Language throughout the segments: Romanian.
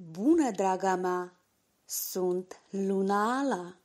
Bună, draga mea! Sunt Luna Ala!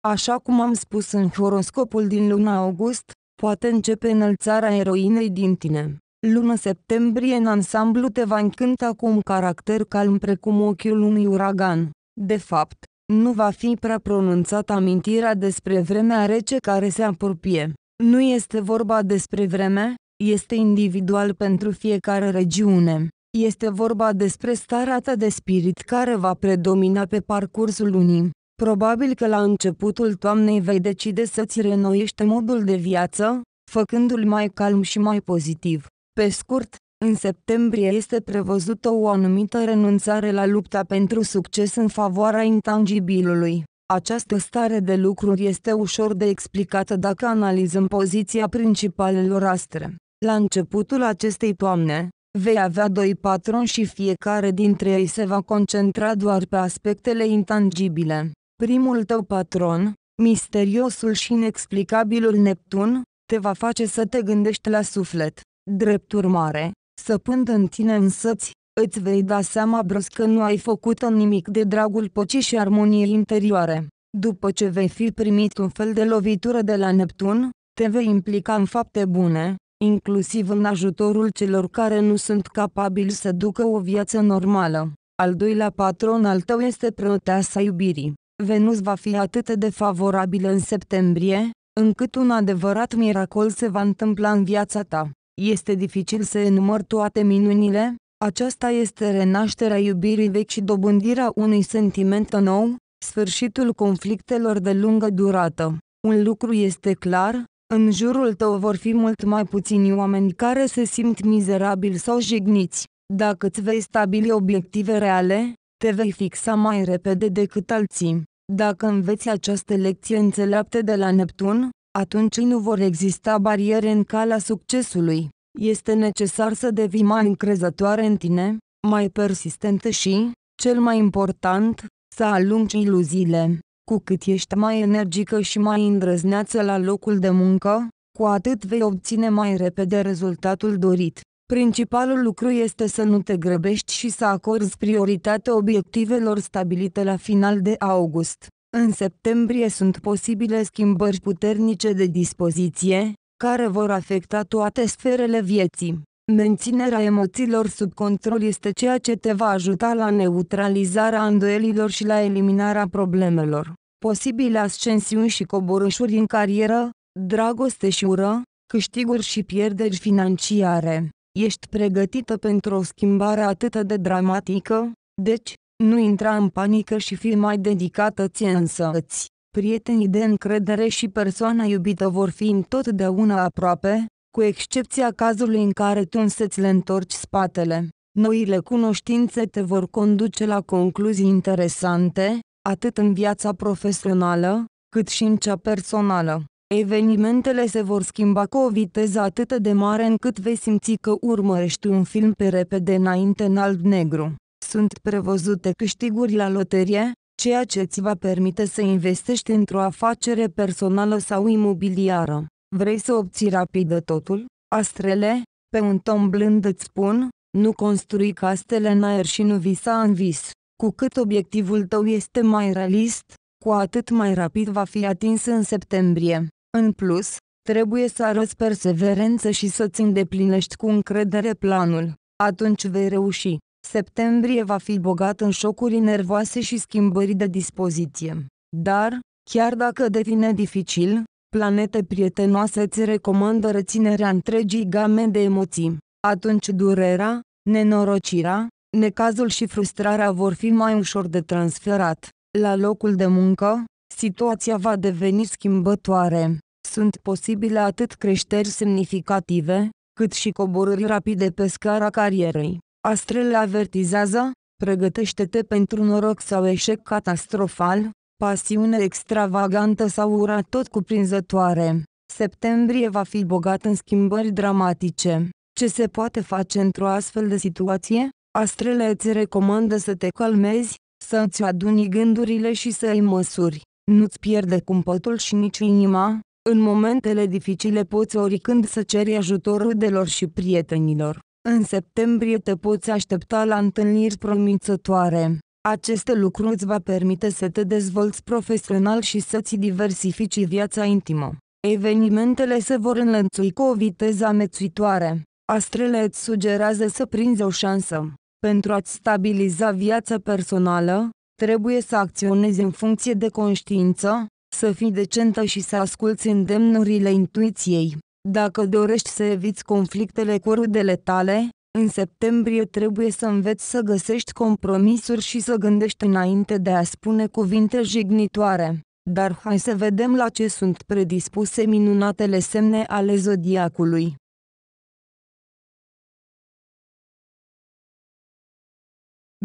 Așa cum am spus în horoscopul din luna august, poate începe înălțarea eroinei din tine. Luna septembrie în ansamblu te va încânta cu un caracter calm precum ochiul unui uragan. De fapt, nu va fi prea pronunțată amintirea despre vremea rece care se apropie. Nu este vorba despre vreme, este individual pentru fiecare regiune. Este vorba despre starea ta de spirit care va predomina pe parcursul lunii. Probabil că la începutul toamnei vei decide să-ți renoiești modul de viață, făcându-l mai calm și mai pozitiv. Pe scurt, în septembrie este prevăzută o anumită renunțare la lupta pentru succes în favoarea intangibilului. Această stare de lucruri este ușor de explicată dacă analizăm poziția principalelor astre. La începutul acestei toamne, vei avea doi patroni și fiecare dintre ei se va concentra doar pe aspectele intangibile. Primul tău patron, misteriosul și inexplicabilul Neptun, te va face să te gândești la suflet. Drept urmare, săpând în tine însăți, îți vei da seama brusc că nu ai făcut nimic de dragul păcii și armoniei interioare. După ce vei fi primit un fel de lovitură de la Neptun, te vei implica în fapte bune, inclusiv în ajutorul celor care nu sunt capabili să ducă o viață normală. Al doilea patron al tău este preoteasa iubirii. Venus va fi atât de favorabilă în septembrie, încât un adevărat miracol se va întâmpla în viața ta. Este dificil să enumăr toate minunile, aceasta este renașterea iubirii vechi și dobândirea unui sentiment nou, sfârșitul conflictelor de lungă durată. Un lucru este clar, în jurul tău vor fi mult mai puțini oameni care se simt mizerabili sau jigniți. Dacă îți vei stabili obiective reale, te vei fixa mai repede decât alții. Dacă înveți această lecție înțeleaptă de la Neptun, atunci nu vor exista bariere în calea succesului. Este necesar să devii mai încrezătoare în tine, mai persistentă și, cel mai important, să alungi iluziile. Cu cât ești mai energică și mai îndrăzneață la locul de muncă, cu atât vei obține mai repede rezultatul dorit. Principalul lucru este să nu te grăbești și să acorzi prioritate obiectivelor stabilite la final de august. În septembrie sunt posibile schimbări puternice de dispoziție, care vor afecta toate sferele vieții. Menținerea emoțiilor sub control este ceea ce te va ajuta la neutralizarea îndoielilor și la eliminarea problemelor. Posibile ascensiuni și coborâșuri în carieră, dragoste și ură, câștiguri și pierderi financiare. Ești pregătită pentru o schimbare atât de dramatică, deci, nu intra în panică și fii mai dedicată ție însăți prietenii de încredere și persoana iubită vor fi întotdeauna aproape, cu excepția cazului în care tu însă-ți le întorci spatele. Noile cunoștințe te vor conduce la concluzii interesante, atât în viața profesională, cât și în cea personală. Evenimentele se vor schimba cu o viteză atât de mare încât vei simți că urmărești un film pe repede înainte în alb-negru. Sunt prevăzute câștiguri la loterie, ceea ce ți va permite să investești într-o afacere personală sau imobiliară. Vrei să obții rapid totul? Astrele, pe un tom blând îți spun, nu construi castele în aer și nu visa în vis. Cu cât obiectivul tău este mai realist, cu atât mai rapid va fi atins în septembrie. În plus, trebuie să arăți perseverență și să-ți îndeplinești cu încredere planul. Atunci vei reuși. Septembrie va fi bogat în șocuri nervoase și schimbări de dispoziție. Dar, chiar dacă devine dificil, planete prietenoase îți recomandă reținerea întregii game de emoții. Atunci durerea, nenorocirea, necazul și frustrarea vor fi mai ușor de transferat. La locul de muncă, situația va deveni schimbătoare. Sunt posibile atât creșteri semnificative, cât și coborâri rapide pe scara carierei. Astrele avertizează, pregătește-te pentru noroc sau eșec catastrofal, pasiune extravagantă sau ura tot cuprinzătoare. Septembrie va fi bogat în schimbări dramatice. Ce se poate face într-o astfel de situație? Astrele îți recomandă să te calmezi, să îți aduni gândurile și să ai măsuri. Nu-ți pierde cumpătul și nici inima. În momentele dificile poți oricând să ceri ajutorul delor și prietenilor. În septembrie te poți aștepta la întâlniri promițătoare. Acest lucru îți va permite să te dezvolți profesional și să-ți diversifici viața intimă. Evenimentele se vor înlănțui cu o viteză amețuitoare. Astrele îți sugerează să prinzi o șansă. Pentru a-ți stabiliza viața personală, trebuie să acționezi în funcție de conștiință, să fii decentă și să asculți îndemnurile intuiției. Dacă dorești să eviți conflictele cu rudele tale, în septembrie trebuie să înveți să găsești compromisuri și să gândești înainte de a spune cuvinte jignitoare. Dar hai să vedem la ce sunt predispuse minunatele semne ale zodiacului.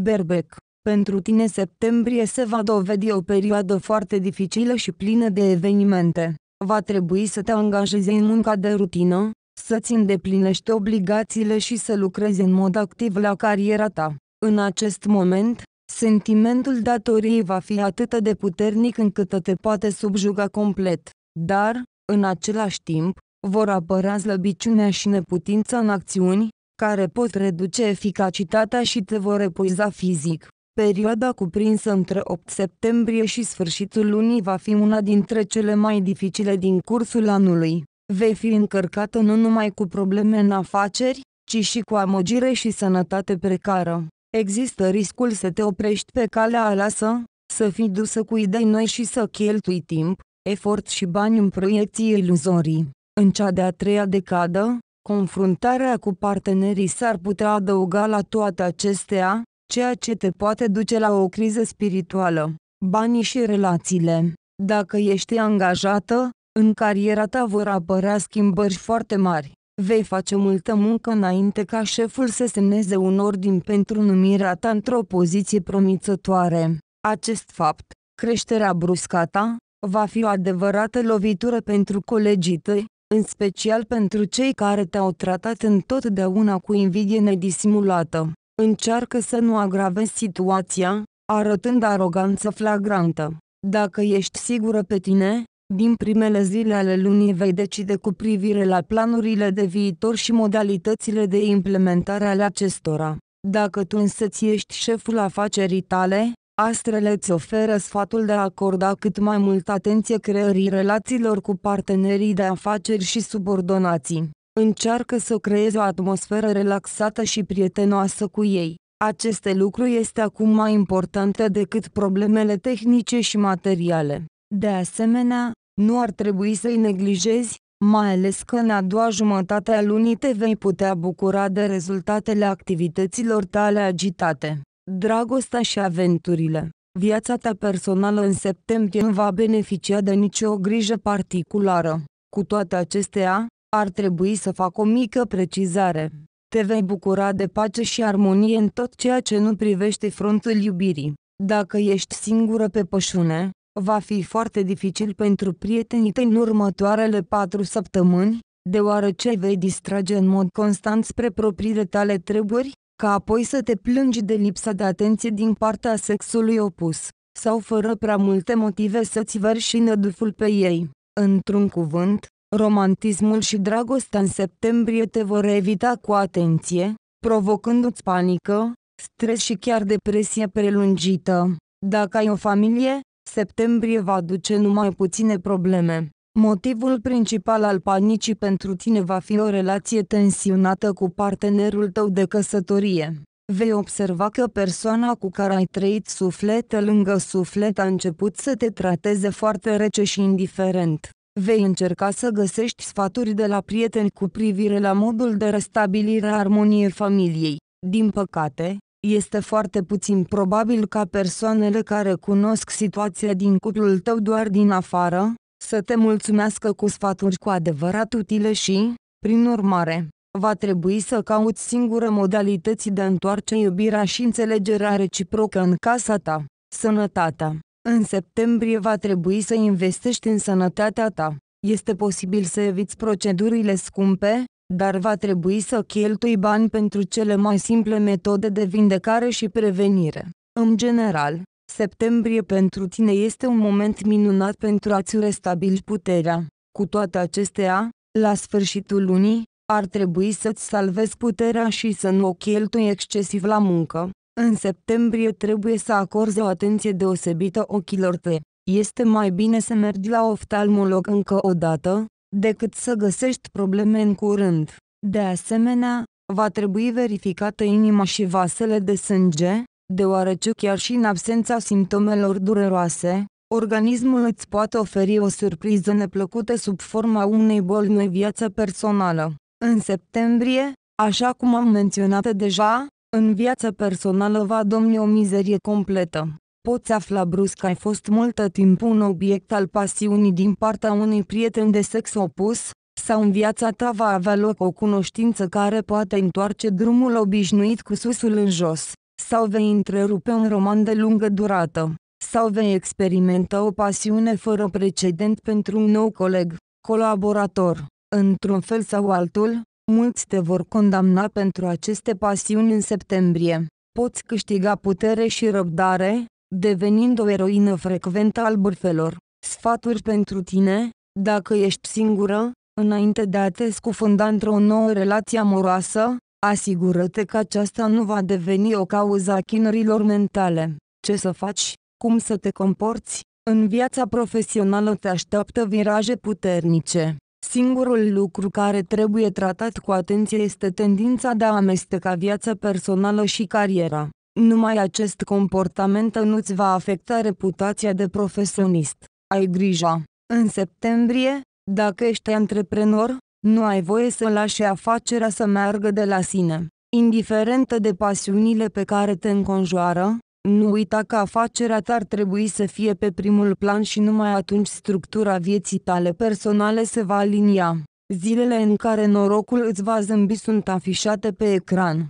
Berbec pentru tine septembrie se va dovedi o perioadă foarte dificilă și plină de evenimente va trebui să te angajezi în munca de rutină, să-ți îndeplinești obligațiile și să lucrezi în mod activ la cariera ta. În acest moment, sentimentul datoriei va fi atât de puternic încât te poate subjuga complet, dar, în același timp, vor apărea slăbiciunea și neputința în acțiuni, care pot reduce eficacitatea și te vor epuiza fizic. Perioada cuprinsă între 8 septembrie și sfârșitul lunii va fi una dintre cele mai dificile din cursul anului. Vei fi încărcată nu numai cu probleme în afaceri, ci și cu amăgire și sănătate precară. Există riscul să te oprești pe calea alasă, să fii dusă cu idei noi și să cheltui timp, efort și bani în proiecții iluzorii. În cea de-a treia decadă, confruntarea cu partenerii s-ar putea adăuga la toate acestea, ceea ce te poate duce la o criză spirituală, banii și relațiile. Dacă ești angajată, în cariera ta vor apărea schimbări foarte mari. Vei face multă muncă înainte ca șeful să semneze un ordin pentru numirea ta într-o poziție promițătoare. Acest fapt, creșterea bruscă ta, va fi o adevărată lovitură pentru colegii tăi, în special pentru cei care te-au tratat întotdeauna cu invidie nedisimulată. Încearcă să nu agravezi situația, arătând aroganță flagrantă. Dacă ești sigură pe tine, din primele zile ale lunii vei decide cu privire la planurile de viitor și modalitățile de implementare ale acestora. Dacă tu însăți ești șeful afacerii tale, astrele îți oferă sfatul de a acorda cât mai multă atenție creării relațiilor cu partenerii de afaceri și subordonații. Încearcă să creezi o atmosferă relaxată și prietenoasă cu ei. Aceste lucruri este acum mai importante decât problemele tehnice și materiale. De asemenea, nu ar trebui să-i neglijezi, mai ales că în a doua jumătate a lunii te vei putea bucura de rezultatele activităților tale agitate. Dragostea și aventurile Viața ta personală în septembrie nu va beneficia de nicio grijă particulară. Cu toate acestea, ar trebui să fac o mică precizare. Te vei bucura de pace și armonie în tot ceea ce nu privește frontul iubirii. Dacă ești singură pe pășune, va fi foarte dificil pentru prietenii tăi în următoarele patru săptămâni, deoarece vei distrage în mod constant spre propriile tale treburi, ca apoi să te plângi de lipsa de atenție din partea sexului opus, sau fără prea multe motive să-ți vărși năduful pe ei. Într-un cuvânt, romantismul și dragostea în septembrie te vor evita cu atenție, provocându-ți panică, stres și chiar depresie prelungită. Dacă ai o familie, septembrie va duce numai puține probleme. Motivul principal al panicii pentru tine va fi o relație tensionată cu partenerul tău de căsătorie. Vei observa că persoana cu care ai trăit suflet lângă suflet a început să te trateze foarte rece și indiferent. Vei încerca să găsești sfaturi de la prieteni cu privire la modul de restabilire a armoniei familiei. Din păcate, este foarte puțin probabil ca persoanele care cunosc situația din cuplul tău doar din afară, să te mulțumească cu sfaturi cu adevărat utile și, prin urmare, va trebui să cauți singură modalități de a întoarce iubirea și înțelegerea reciprocă în casa ta. Sănătatea în septembrie va trebui să investești în sănătatea ta. Este posibil să eviți procedurile scumpe, dar va trebui să cheltui bani pentru cele mai simple metode de vindecare și prevenire. În general, septembrie pentru tine este un moment minunat pentru a-ți restabili puterea. Cu toate acestea, la sfârșitul lunii, ar trebui să-ți salvezi puterea și să nu o cheltui excesiv la muncă. În septembrie trebuie să acorzi o atenție deosebită ochilor tăi. Este mai bine să mergi la oftalmolog încă o dată, decât să găsești probleme în curând. De asemenea, va trebui verificată inima și vasele de sânge, deoarece chiar și în absența simptomelor dureroase, organismul îți poate oferi o surpriză neplăcută sub forma unei boli în viața personală. În septembrie, așa cum am menționat deja, în viața personală va domni o mizerie completă. Poți afla brusc că ai fost multă timp un obiect al pasiunii din partea unui prieten de sex opus, sau în viața ta va avea loc o cunoștință care poate întoarce drumul obișnuit cu susul în jos, sau vei întrerupe un roman de lungă durată, sau vei experimenta o pasiune fără precedent pentru un nou coleg, colaborator, într-un fel sau altul, Mulți te vor condamna pentru aceste pasiuni în septembrie. Poți câștiga putere și răbdare, devenind o eroină frecventă al bârfelor. Sfaturi pentru tine, dacă ești singură, înainte de a te scufunda într-o nouă relație amoroasă, asigură-te că aceasta nu va deveni o cauză a chinurilor mentale. Ce să faci? Cum să te comporți? În viața profesională te așteaptă viraje puternice. Singurul lucru care trebuie tratat cu atenție este tendința de a amesteca viața personală și cariera. Numai acest comportament nu-ți va afecta reputația de profesionist. Ai grijă. În septembrie, dacă ești antreprenor, nu ai voie să lași afacerea să meargă de la sine. Indiferent de pasiunile pe care te înconjoară, nu uita că afacerea ta ar trebui să fie pe primul plan și numai atunci structura vieții tale personale se va alinia. Zilele în care norocul îți va zâmbi sunt afișate pe ecran.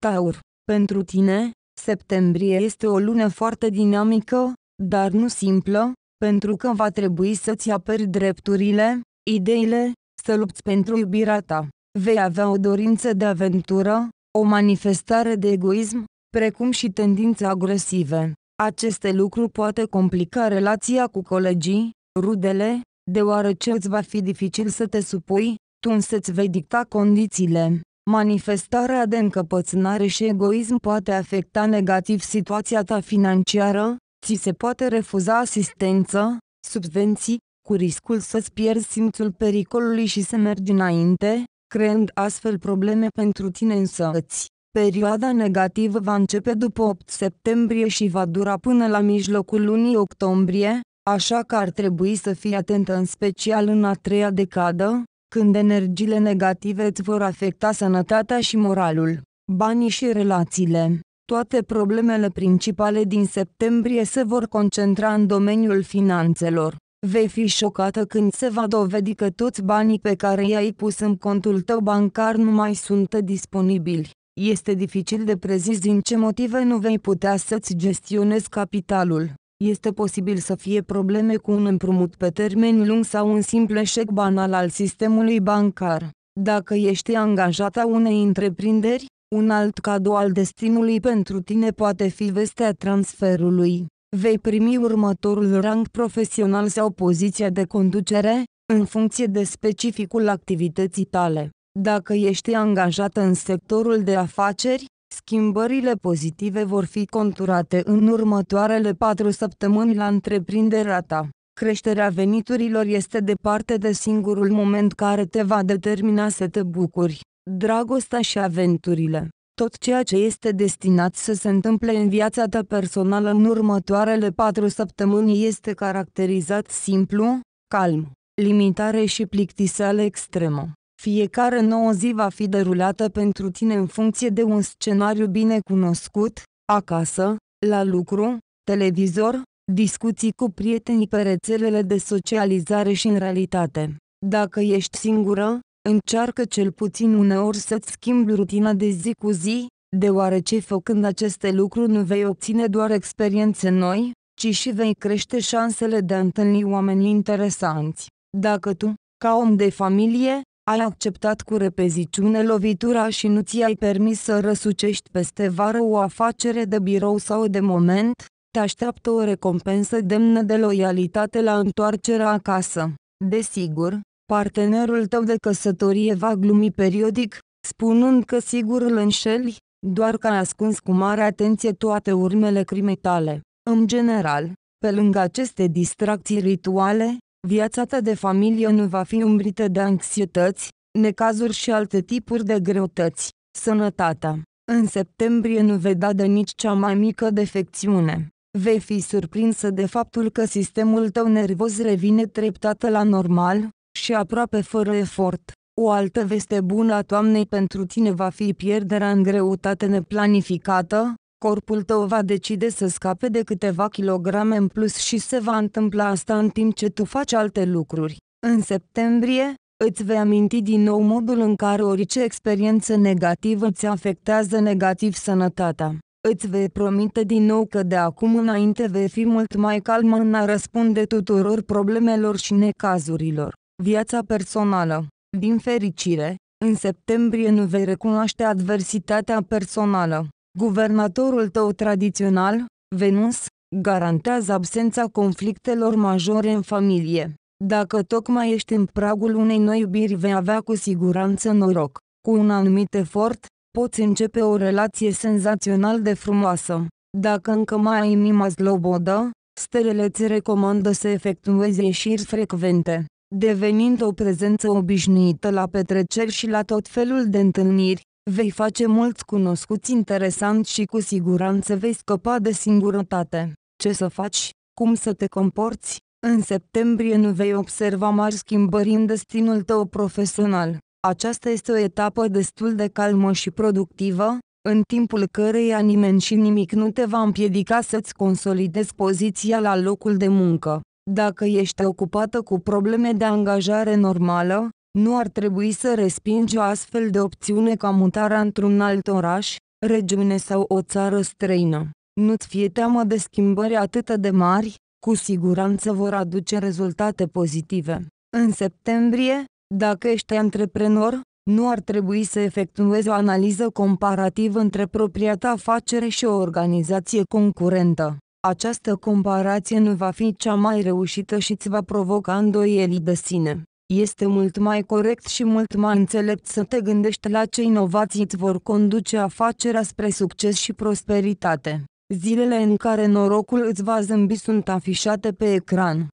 Taur, pentru tine, septembrie este o lună foarte dinamică, dar nu simplă, pentru că va trebui să-ți aperi drepturile, ideile, să lupți pentru iubirea ta. Vei avea o dorință de aventură, o manifestare de egoism, precum și tendințe agresive. Aceste lucruri poate complica relația cu colegii, rudele, deoarece îți va fi dificil să te supui, tu însă îți vei dicta condițiile. Manifestarea de încăpățânare și egoism poate afecta negativ situația ta financiară, ți se poate refuza asistență, subvenții, cu riscul să-ți pierzi simțul pericolului și să mergi înainte, creând astfel probleme pentru tine însăți. Perioada negativă va începe după 8 septembrie și va dura până la mijlocul lunii octombrie, așa că ar trebui să fii atentă în special în a treia decadă, când energiile negative îți vor afecta sănătatea și moralul, banii și relațiile. Toate problemele principale din septembrie se vor concentra în domeniul finanțelor. Vei fi șocată când se va dovedi că toți banii pe care i-ai pus în contul tău bancar nu mai sunt disponibili. Este dificil de prezis din ce motive nu vei putea să-ți gestionezi capitalul. Este posibil să fie probleme cu un împrumut pe termen lung sau un simplu eșec banal al sistemului bancar. Dacă ești angajat a unei întreprinderi, un alt cadou al destinului pentru tine poate fi vestea transferului. Vei primi următorul rang profesional sau poziția de conducere, în funcție de specificul activității tale. Dacă ești angajat în sectorul de afaceri, schimbările pozitive vor fi conturate în următoarele patru săptămâni la întreprinderea ta. Creșterea veniturilor este departe de singurul moment care te va determina să te bucuri. Dragostea și aventurile tot ceea ce este destinat să se întâmple în viața ta personală în următoarele patru săptămâni este caracterizat simplu, calm, limitare și plictiseală extremă. Fiecare nouă zi va fi derulată pentru tine în funcție de un scenariu bine cunoscut, acasă, la lucru, televizor, discuții cu prietenii pe rețelele de socializare și în realitate. Dacă ești singură, încearcă cel puțin uneori să-ți schimbi rutina de zi cu zi, deoarece făcând aceste lucruri nu vei obține doar experiențe noi, ci și vei crește șansele de a întâlni oameni interesanți. Dacă tu, ca om de familie, ai acceptat cu repeziciune lovitura și nu ți-ai permis să răsucești peste vară o afacere de birou sau de moment, te așteaptă o recompensă demnă de loialitate la întoarcerea acasă. Desigur, partenerul tău de căsătorie va glumi periodic, spunând că sigur îl înșeli, doar că ai ascuns cu mare atenție toate urmele crimei tale. În general, pe lângă aceste distracții rituale, viața ta de familie nu va fi umbrită de anxietăți, necazuri și alte tipuri de greutăți. Sănătatea. În septembrie nu vei da de nici cea mai mică defecțiune. Vei fi surprinsă de faptul că sistemul tău nervos revine treptat la normal și aproape fără efort. O altă veste bună a toamnei pentru tine va fi pierderea în greutate neplanificată, corpul tău va decide să scape de câteva kilograme în plus și se va întâmpla asta în timp ce tu faci alte lucruri. În septembrie, îți vei aminti din nou modul în care orice experiență negativă îți afectează negativ sănătatea. Îți vei promite din nou că de acum înainte vei fi mult mai calm în a răspunde tuturor problemelor și necazurilor. Viața personală. Din fericire, în septembrie nu vei recunoaște adversitatea personală. Guvernatorul tău tradițional, Venus, garantează absența conflictelor majore în familie. Dacă tocmai ești în pragul unei noi iubiri vei avea cu siguranță noroc. Cu un anumit efort, poți începe o relație senzațional de frumoasă. Dacă încă mai ai inima zlobodă, stelele ți recomandă să efectuezi ieșiri frecvente, devenind o prezență obișnuită la petreceri și la tot felul de întâlniri, Vei face mulți cunoscuți interesanți și cu siguranță vei scăpa de singurătate. Ce să faci? Cum să te comporți? În septembrie nu vei observa mari schimbări în destinul tău profesional. Aceasta este o etapă destul de calmă și productivă, în timpul căreia nimeni și nimic nu te va împiedica să-ți consolidezi poziția la locul de muncă. Dacă ești ocupată cu probleme de angajare normală, nu ar trebui să respingi o astfel de opțiune ca mutarea într-un alt oraș, regiune sau o țară străină. Nu-ți fie teamă de schimbări atât de mari, cu siguranță vor aduce rezultate pozitive. În septembrie, dacă ești antreprenor, nu ar trebui să efectuezi o analiză comparativă între propria ta afacere și o organizație concurentă. Această comparație nu va fi cea mai reușită și îți va provoca îndoieli de sine. Este mult mai corect și mult mai înțelept să te gândești la ce inovații îți vor conduce afacerea spre succes și prosperitate. Zilele în care norocul îți va zâmbi sunt afișate pe ecran.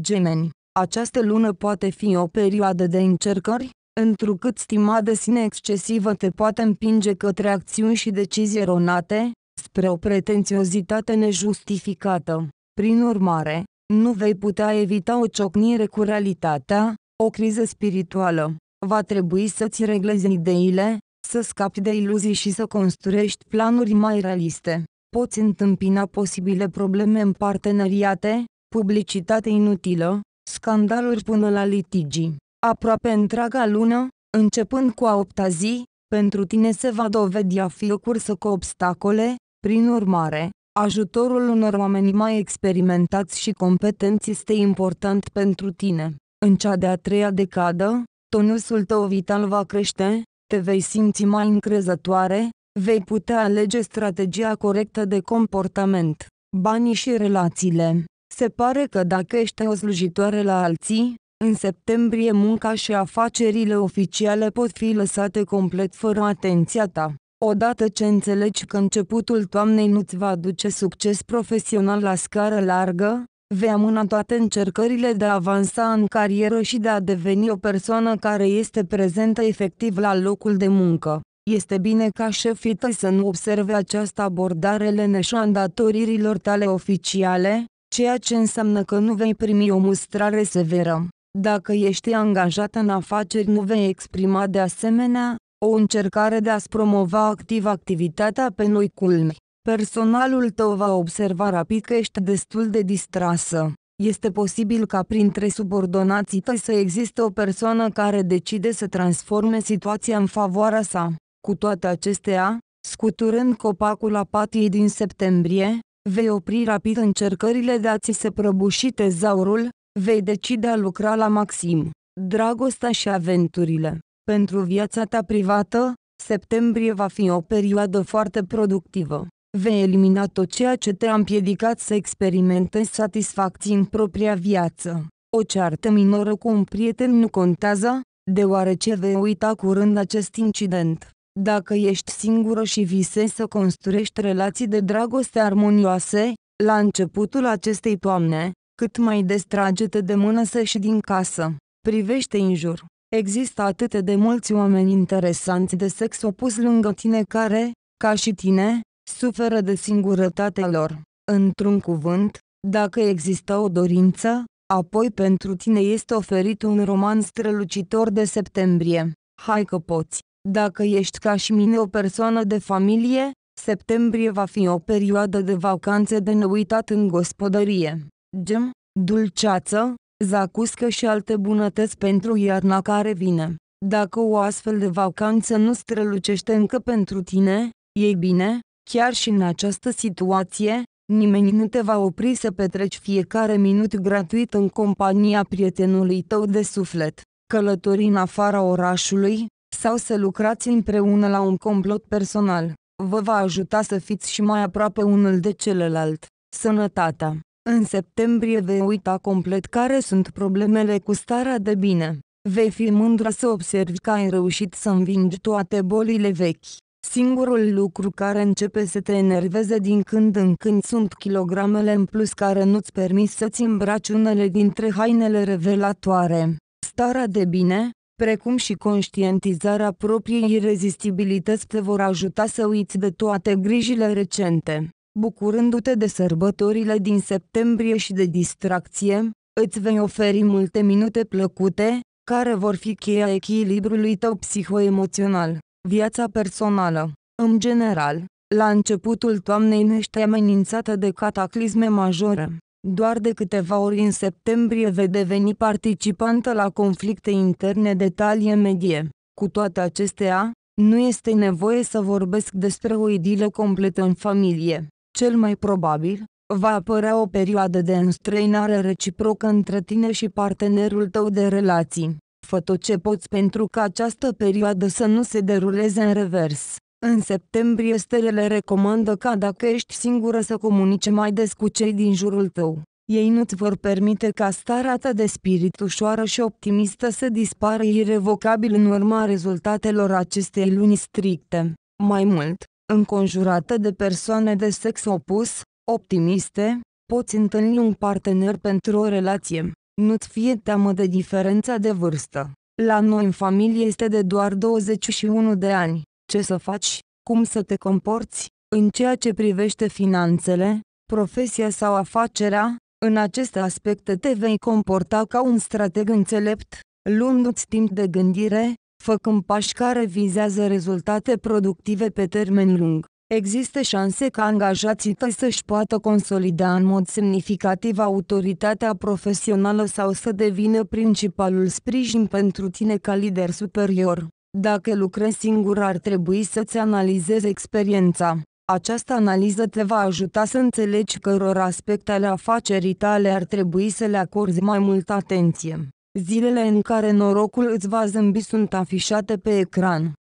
Gemeni, această lună poate fi o perioadă de încercări, întrucât stima de sine excesivă te poate împinge către acțiuni și decizii eronate, spre o pretențiozitate nejustificată. Prin urmare, nu vei putea evita o ciocnire cu realitatea, o criză spirituală. Va trebui să-ți reglezi ideile, să scapi de iluzii și să construiești planuri mai realiste. Poți întâmpina posibile probleme în parteneriate, publicitate inutilă, scandaluri până la litigii. Aproape întreaga lună, începând cu a opta zi, pentru tine se va dovedi a fi o cursă cu obstacole, prin urmare, Ajutorul unor oameni mai experimentați și competenți este important pentru tine. În cea de-a treia decadă, tonusul tău vital va crește, te vei simți mai încrezătoare, vei putea alege strategia corectă de comportament, banii și relațiile. Se pare că dacă ești o slujitoare la alții, în septembrie munca și afacerile oficiale pot fi lăsate complet fără atenția ta. Odată ce înțelegi că începutul toamnei nu-ți va aduce succes profesional la scară largă, vei amâna toate încercările de a avansa în carieră și de a deveni o persoană care este prezentă efectiv la locul de muncă. Este bine ca șefii tăi să nu observe această abordare leneșă a datoririlor tale oficiale, ceea ce înseamnă că nu vei primi o mustrare severă. Dacă ești angajat în afaceri nu vei exprima de asemenea o încercare de a-ți promova activ activitatea pe noi culmi. Personalul tău va observa rapid că ești destul de distrasă. Este posibil ca printre subordonații tăi să existe o persoană care decide să transforme situația în favoarea sa. Cu toate acestea, scuturând copacul apatiei din septembrie, vei opri rapid încercările de a-ți se prăbuși tezaurul, vei decide a lucra la maxim. Dragostea și aventurile pentru viața ta privată, septembrie va fi o perioadă foarte productivă. Vei elimina tot ceea ce te-a împiedicat să experimentezi satisfacții în propria viață. O ceartă minoră cu un prieten nu contează, deoarece vei uita curând acest incident. Dacă ești singură și visezi să construiești relații de dragoste armonioase, la începutul acestei toamne, cât mai destrage-te de mână să ieși din casă. Privește în jur. Există atât de mulți oameni interesanți de sex opus lângă tine care, ca și tine, suferă de singurătatea lor. Într-un cuvânt, dacă există o dorință, apoi pentru tine este oferit un roman strălucitor de septembrie. Hai că poți! Dacă ești ca și mine o persoană de familie, septembrie va fi o perioadă de vacanțe de neuitat în gospodărie. Gem, dulceață, zacuscă și alte bunătăți pentru iarna care vine. Dacă o astfel de vacanță nu strălucește încă pentru tine, ei bine, chiar și în această situație, nimeni nu te va opri să petreci fiecare minut gratuit în compania prietenului tău de suflet, călătorii în afara orașului, sau să lucrați împreună la un complot personal. Vă va ajuta să fiți și mai aproape unul de celălalt. Sănătatea în septembrie vei uita complet care sunt problemele cu starea de bine. Vei fi mândră să observi că ai reușit să învingi toate bolile vechi. Singurul lucru care începe să te enerveze din când în când sunt kilogramele în plus care nu-ți permit să-ți îmbraci unele dintre hainele revelatoare. Starea de bine, precum și conștientizarea propriei irezistibilități te vor ajuta să uiți de toate grijile recente bucurându-te de sărbătorile din septembrie și de distracție, îți vei oferi multe minute plăcute, care vor fi cheia echilibrului tău psihoemoțional. Viața personală, în general, la începutul toamnei nu ești amenințată de cataclisme majore. Doar de câteva ori în septembrie vei deveni participantă la conflicte interne de talie medie. Cu toate acestea, nu este nevoie să vorbesc despre o idilă completă în familie. Cel mai probabil, va apărea o perioadă de înstrăinare reciprocă între tine și partenerul tău de relații. Fă tot ce poți pentru ca această perioadă să nu se deruleze în revers. În septembrie stelele recomandă ca dacă ești singură să comunice mai des cu cei din jurul tău. Ei nu-ți vor permite ca starea ta de spirit ușoară și optimistă să dispară irevocabil în urma rezultatelor acestei luni stricte. Mai mult, înconjurată de persoane de sex opus, optimiste, poți întâlni un partener pentru o relație. Nu-ți fie teamă de diferența de vârstă. La noi în familie este de doar 21 de ani. Ce să faci? Cum să te comporți? În ceea ce privește finanțele, profesia sau afacerea, în aceste aspecte te vei comporta ca un strateg înțelept, luându-ți timp de gândire, făcând pași care vizează rezultate productive pe termen lung. Există șanse ca angajații tăi să-și poată consolida în mod semnificativ autoritatea profesională sau să devină principalul sprijin pentru tine ca lider superior. Dacă lucrezi singur ar trebui să-ți analizezi experiența. Această analiză te va ajuta să înțelegi căror aspecte ale afacerii tale ar trebui să le acorzi mai multă atenție. Zilele în care norocul îți va zâmbi sunt afișate pe ecran.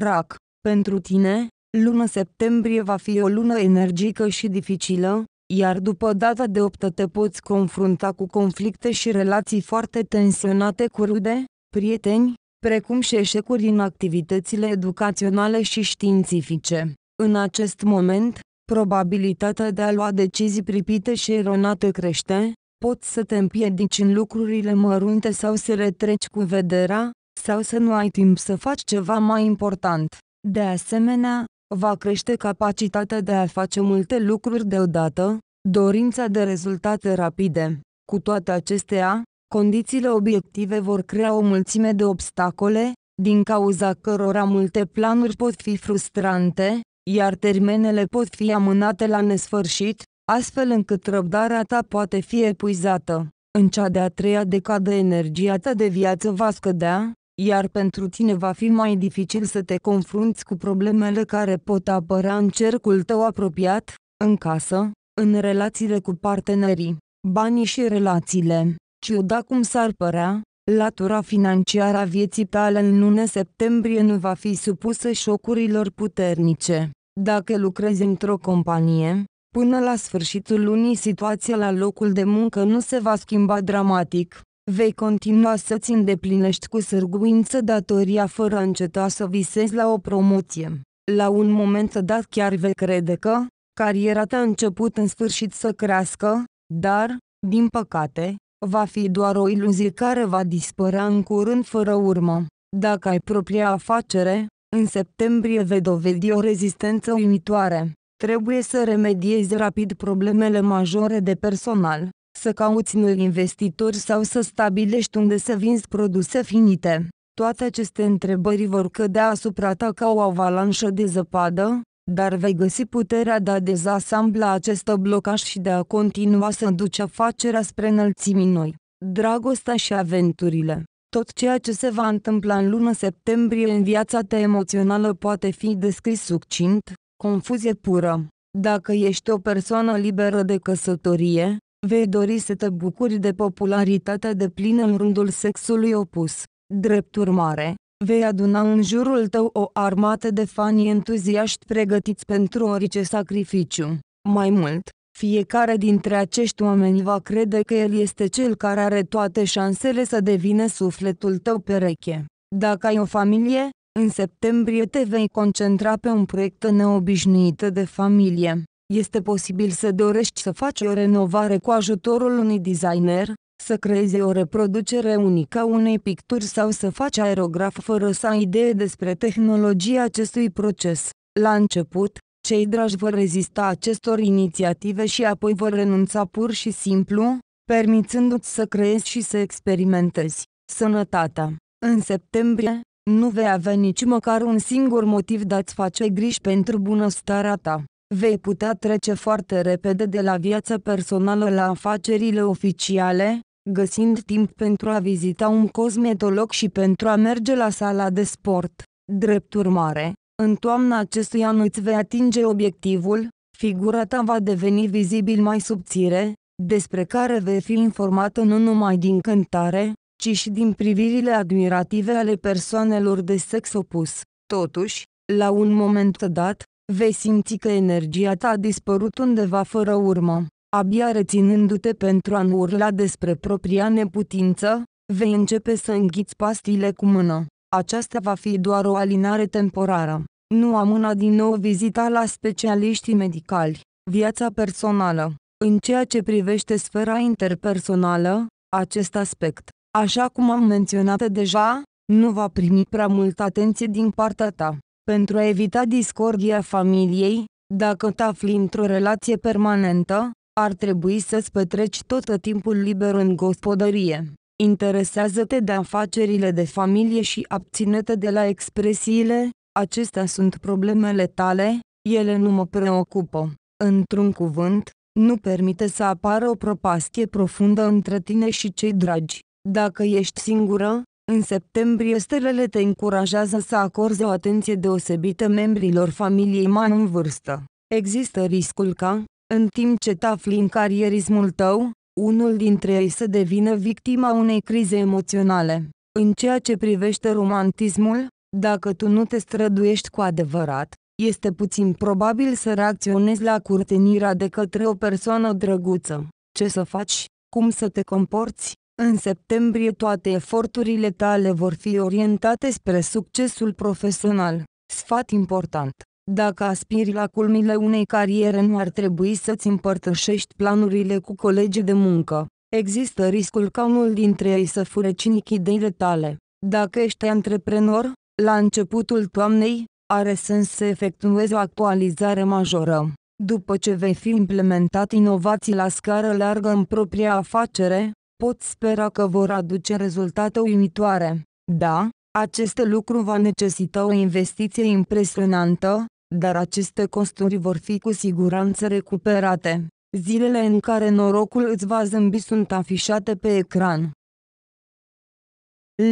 Rac, pentru tine, luna septembrie va fi o lună energică și dificilă, iar după data de 8 te poți confrunta cu conflicte și relații foarte tensionate cu rude, prieteni, precum și eșecuri în activitățile educaționale și științifice. În acest moment, probabilitatea de a lua decizii pripite și eronate crește, pot să te împiedici în lucrurile mărunte sau să retreci cu vederea, sau să nu ai timp să faci ceva mai important. De asemenea, va crește capacitatea de a face multe lucruri deodată, dorința de rezultate rapide. Cu toate acestea, condițiile obiective vor crea o mulțime de obstacole, din cauza cărora multe planuri pot fi frustrante, iar termenele pot fi amânate la nesfârșit, astfel încât răbdarea ta poate fi epuizată. În cea de-a treia decadă energia ta de viață va scădea, iar pentru tine va fi mai dificil să te confrunți cu problemele care pot apărea în cercul tău apropiat, în casă, în relațiile cu partenerii, banii și relațiile. Ciuda cum s-ar părea, latura financiară a vieții tale în lună septembrie nu va fi supusă șocurilor puternice. Dacă lucrezi într-o companie, Până la sfârșitul lunii situația la locul de muncă nu se va schimba dramatic. Vei continua să-ți îndeplinești cu sârguință datoria fără a înceta să visezi la o promoție. La un moment dat chiar vei crede că cariera ta a început în sfârșit să crească, dar, din păcate, va fi doar o iluzie care va dispărea în curând fără urmă. Dacă ai propria afacere, în septembrie vei dovedi o rezistență uimitoare. Trebuie să remediezi rapid problemele majore de personal, să cauți noi investitori sau să stabilești unde să vinzi produse finite. Toate aceste întrebări vor cădea asupra ta ca o avalanșă de zăpadă, dar vei găsi puterea de a dezasambla acest blocaj și de a continua să duci afacerea spre înălțimii noi. Dragostea și aventurile tot ceea ce se va întâmpla în luna septembrie în viața ta emoțională poate fi descris succint, Confuzie pură. Dacă ești o persoană liberă de căsătorie, vei dori să te bucuri de popularitatea de plină în rândul sexului opus. Drept urmare, vei aduna în jurul tău o armată de fani entuziaști pregătiți pentru orice sacrificiu. Mai mult, fiecare dintre acești oameni va crede că el este cel care are toate șansele să devină sufletul tău pereche. Dacă ai o familie, în septembrie te vei concentra pe un proiect neobișnuit de familie. Este posibil să dorești să faci o renovare cu ajutorul unui designer, să creezi o reproducere unică unei picturi sau să faci aerograf fără să ai idee despre tehnologia acestui proces. La început, cei dragi vor rezista acestor inițiative și apoi vor renunța pur și simplu, permițându-ți să creezi și să experimentezi. Sănătatea În septembrie, nu vei avea nici măcar un singur motiv de a-ți face griji pentru bunăstarea ta. Vei putea trece foarte repede de la viața personală la afacerile oficiale, găsind timp pentru a vizita un cosmetolog și pentru a merge la sala de sport. Drept urmare, în toamna acestui an îți vei atinge obiectivul, figura ta va deveni vizibil mai subțire, despre care vei fi informată nu numai din cântare, ci și din privirile admirative ale persoanelor de sex opus. Totuși, la un moment dat, vei simți că energia ta a dispărut undeva fără urmă. Abia reținându-te pentru a nu urla despre propria neputință, vei începe să înghiți pastile cu mână. Aceasta va fi doar o alinare temporară. Nu amâna din nou vizita la specialiștii medicali. Viața personală. În ceea ce privește sfera interpersonală, acest aspect așa cum am menționat deja, nu va primi prea multă atenție din partea ta. Pentru a evita discordia familiei, dacă te afli într-o relație permanentă, ar trebui să-ți petreci tot timpul liber în gospodărie. Interesează-te de afacerile de familie și abține-te de la expresiile, acestea sunt problemele tale, ele nu mă preocupă. Într-un cuvânt, nu permite să apară o propastie profundă între tine și cei dragi. Dacă ești singură, în septembrie stelele te încurajează să acorzi o atenție deosebită membrilor familiei mai în vârstă. Există riscul ca, în timp ce te afli în carierismul tău, unul dintre ei să devină victima unei crize emoționale. În ceea ce privește romantismul, dacă tu nu te străduiești cu adevărat, este puțin probabil să reacționezi la curtenirea de către o persoană drăguță. Ce să faci? Cum să te comporți? În septembrie toate eforturile tale vor fi orientate spre succesul profesional. Sfat important. Dacă aspiri la culmile unei cariere nu ar trebui să-ți împărtășești planurile cu colegii de muncă. Există riscul ca unul dintre ei să fure cinic ideile tale. Dacă ești antreprenor, la începutul toamnei, are sens să efectuezi o actualizare majoră. După ce vei fi implementat inovații la scară largă în propria afacere, pot spera că vor aduce rezultate uimitoare. Da, acest lucru va necesita o investiție impresionantă, dar aceste costuri vor fi cu siguranță recuperate. Zilele în care norocul îți va zâmbi sunt afișate pe ecran.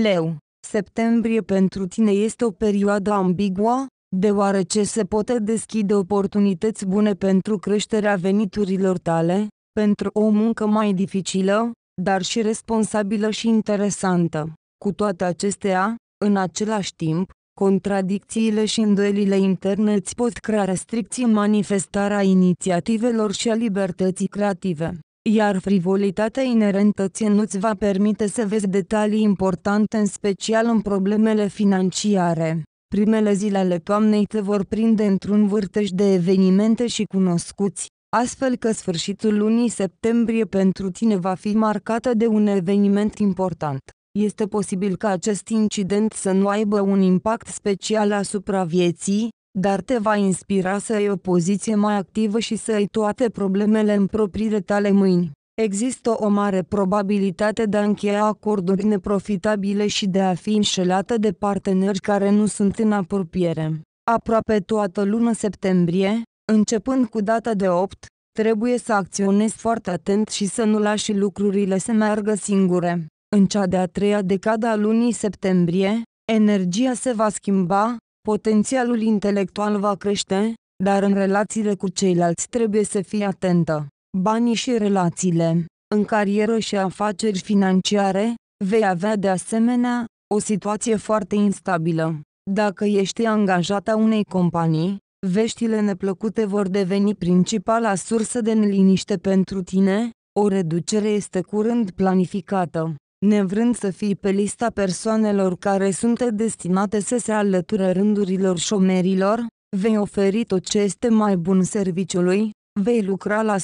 Leu, septembrie pentru tine este o perioadă ambiguă, deoarece se pot deschide oportunități bune pentru creșterea veniturilor tale, pentru o muncă mai dificilă, dar și responsabilă și interesantă. Cu toate acestea, în același timp, contradicțiile și îndoielile interne îți pot crea restricții în manifestarea inițiativelor și a libertății creative, iar frivolitatea inerentă ție nu-ți va permite să vezi detalii importante în special în problemele financiare. Primele zile ale toamnei te vor prinde într-un vârtej de evenimente și cunoscuți, astfel că sfârșitul lunii septembrie pentru tine va fi marcată de un eveniment important. Este posibil ca acest incident să nu aibă un impact special asupra vieții, dar te va inspira să ai o poziție mai activă și să ai toate problemele în propriile tale mâini. Există o mare probabilitate de a încheia acorduri neprofitabile și de a fi înșelată de parteneri care nu sunt în apropiere. Aproape toată luna septembrie, Începând cu data de 8, trebuie să acționezi foarte atent și să nu lași lucrurile să meargă singure. În cea de-a treia decadă a lunii septembrie, energia se va schimba, potențialul intelectual va crește, dar în relațiile cu ceilalți trebuie să fii atentă. Banii și relațiile, în carieră și afaceri financiare, vei avea de asemenea o situație foarte instabilă. Dacă ești angajata unei companii, veștile neplăcute vor deveni principala sursă de neliniște pentru tine, o reducere este curând planificată. Nevrând să fii pe lista persoanelor care sunt destinate să se alăture rândurilor șomerilor, vei oferi tot ce este mai bun serviciului, vei lucra la 100%,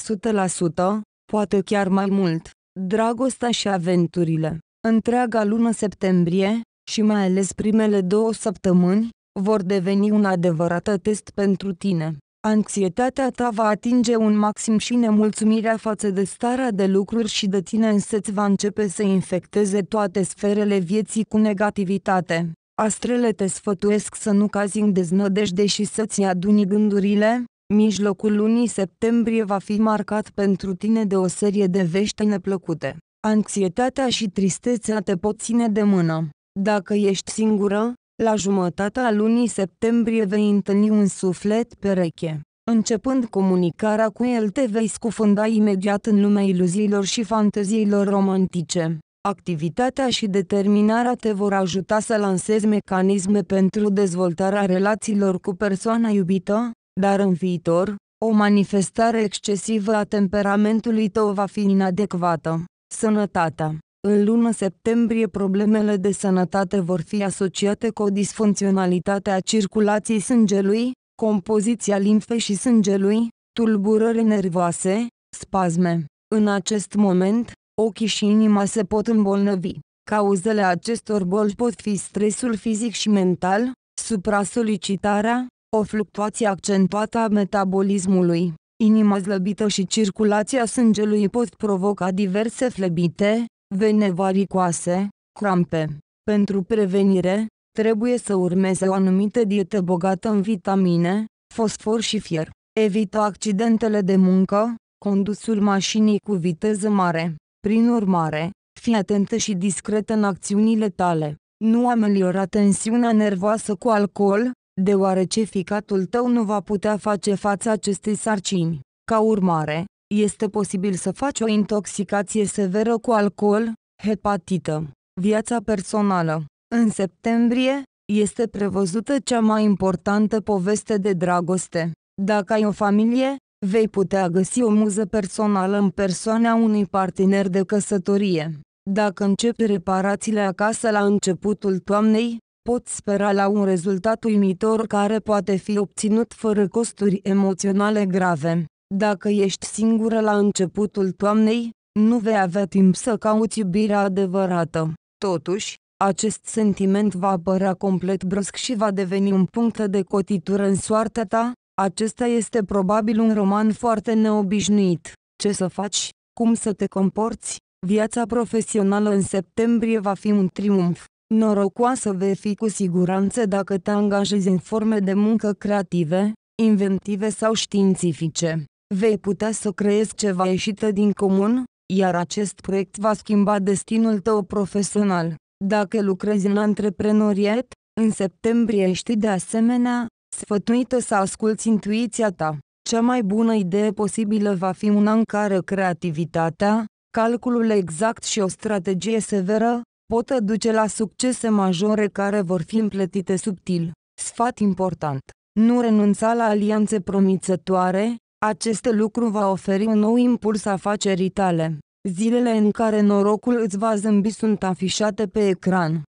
poate chiar mai mult. Dragostea și aventurile Întreaga lună septembrie, și mai ales primele două săptămâni, vor deveni un adevărat test pentru tine. Anxietatea ta va atinge un maxim și nemulțumirea față de starea de lucruri și de tine însăți va începe să infecteze toate sferele vieții cu negativitate. Astrele te sfătuiesc să nu cazi în deznădejde și să-ți aduni gândurile. Mijlocul lunii septembrie va fi marcat pentru tine de o serie de vești neplăcute. Anxietatea și tristețea te pot ține de mână. Dacă ești singură, la jumătatea lunii septembrie vei întâlni un suflet pereche. Începând comunicarea cu el te vei scufunda imediat în lumea iluziilor și fanteziilor romantice. Activitatea și determinarea te vor ajuta să lansezi mecanisme pentru dezvoltarea relațiilor cu persoana iubită, dar în viitor, o manifestare excesivă a temperamentului tău va fi inadecvată. Sănătatea în luna septembrie problemele de sănătate vor fi asociate cu o disfuncționalitate a circulației sângelui, compoziția limfei și sângelui, tulburări nervoase, spasme. În acest moment, ochii și inima se pot îmbolnăvi. Cauzele acestor boli pot fi stresul fizic și mental, supra solicitarea, o fluctuație accentuată a metabolismului, inima slăbită și circulația sângelui pot provoca diverse flebite, vene varicoase, crampe. Pentru prevenire, trebuie să urmeze o anumită dietă bogată în vitamine, fosfor și fier. Evita accidentele de muncă, condusul mașinii cu viteză mare. Prin urmare, fii atentă și discretă în acțiunile tale. Nu ameliora tensiunea nervoasă cu alcool, deoarece ficatul tău nu va putea face față acestei sarcini. Ca urmare, este posibil să faci o intoxicație severă cu alcool, hepatită. Viața personală. În septembrie, este prevăzută cea mai importantă poveste de dragoste. Dacă ai o familie, vei putea găsi o muză personală în persoana unui partener de căsătorie. Dacă începi reparațiile acasă la începutul toamnei, poți spera la un rezultat uimitor care poate fi obținut fără costuri emoționale grave. Dacă ești singură la începutul toamnei, nu vei avea timp să cauți iubirea adevărată. Totuși, acest sentiment va apărea complet brusc și va deveni un punct de cotitură în soarta ta. Acesta este probabil un roman foarte neobișnuit. Ce să faci? Cum să te comporți? Viața profesională în septembrie va fi un triumf. Norocoasă vei fi cu siguranță dacă te angajezi în forme de muncă creative, inventive sau științifice vei putea să creezi ceva ieșită din comun, iar acest proiect va schimba destinul tău profesional. Dacă lucrezi în antreprenoriat, în septembrie ești de asemenea sfătuită să asculți intuiția ta. Cea mai bună idee posibilă va fi una în care creativitatea, calculul exact și o strategie severă pot duce la succese majore care vor fi împletite subtil. Sfat important. Nu renunța la alianțe promițătoare, acest lucru va oferi un nou impuls afacerii tale. Zilele în care norocul îți va zâmbi sunt afișate pe ecran.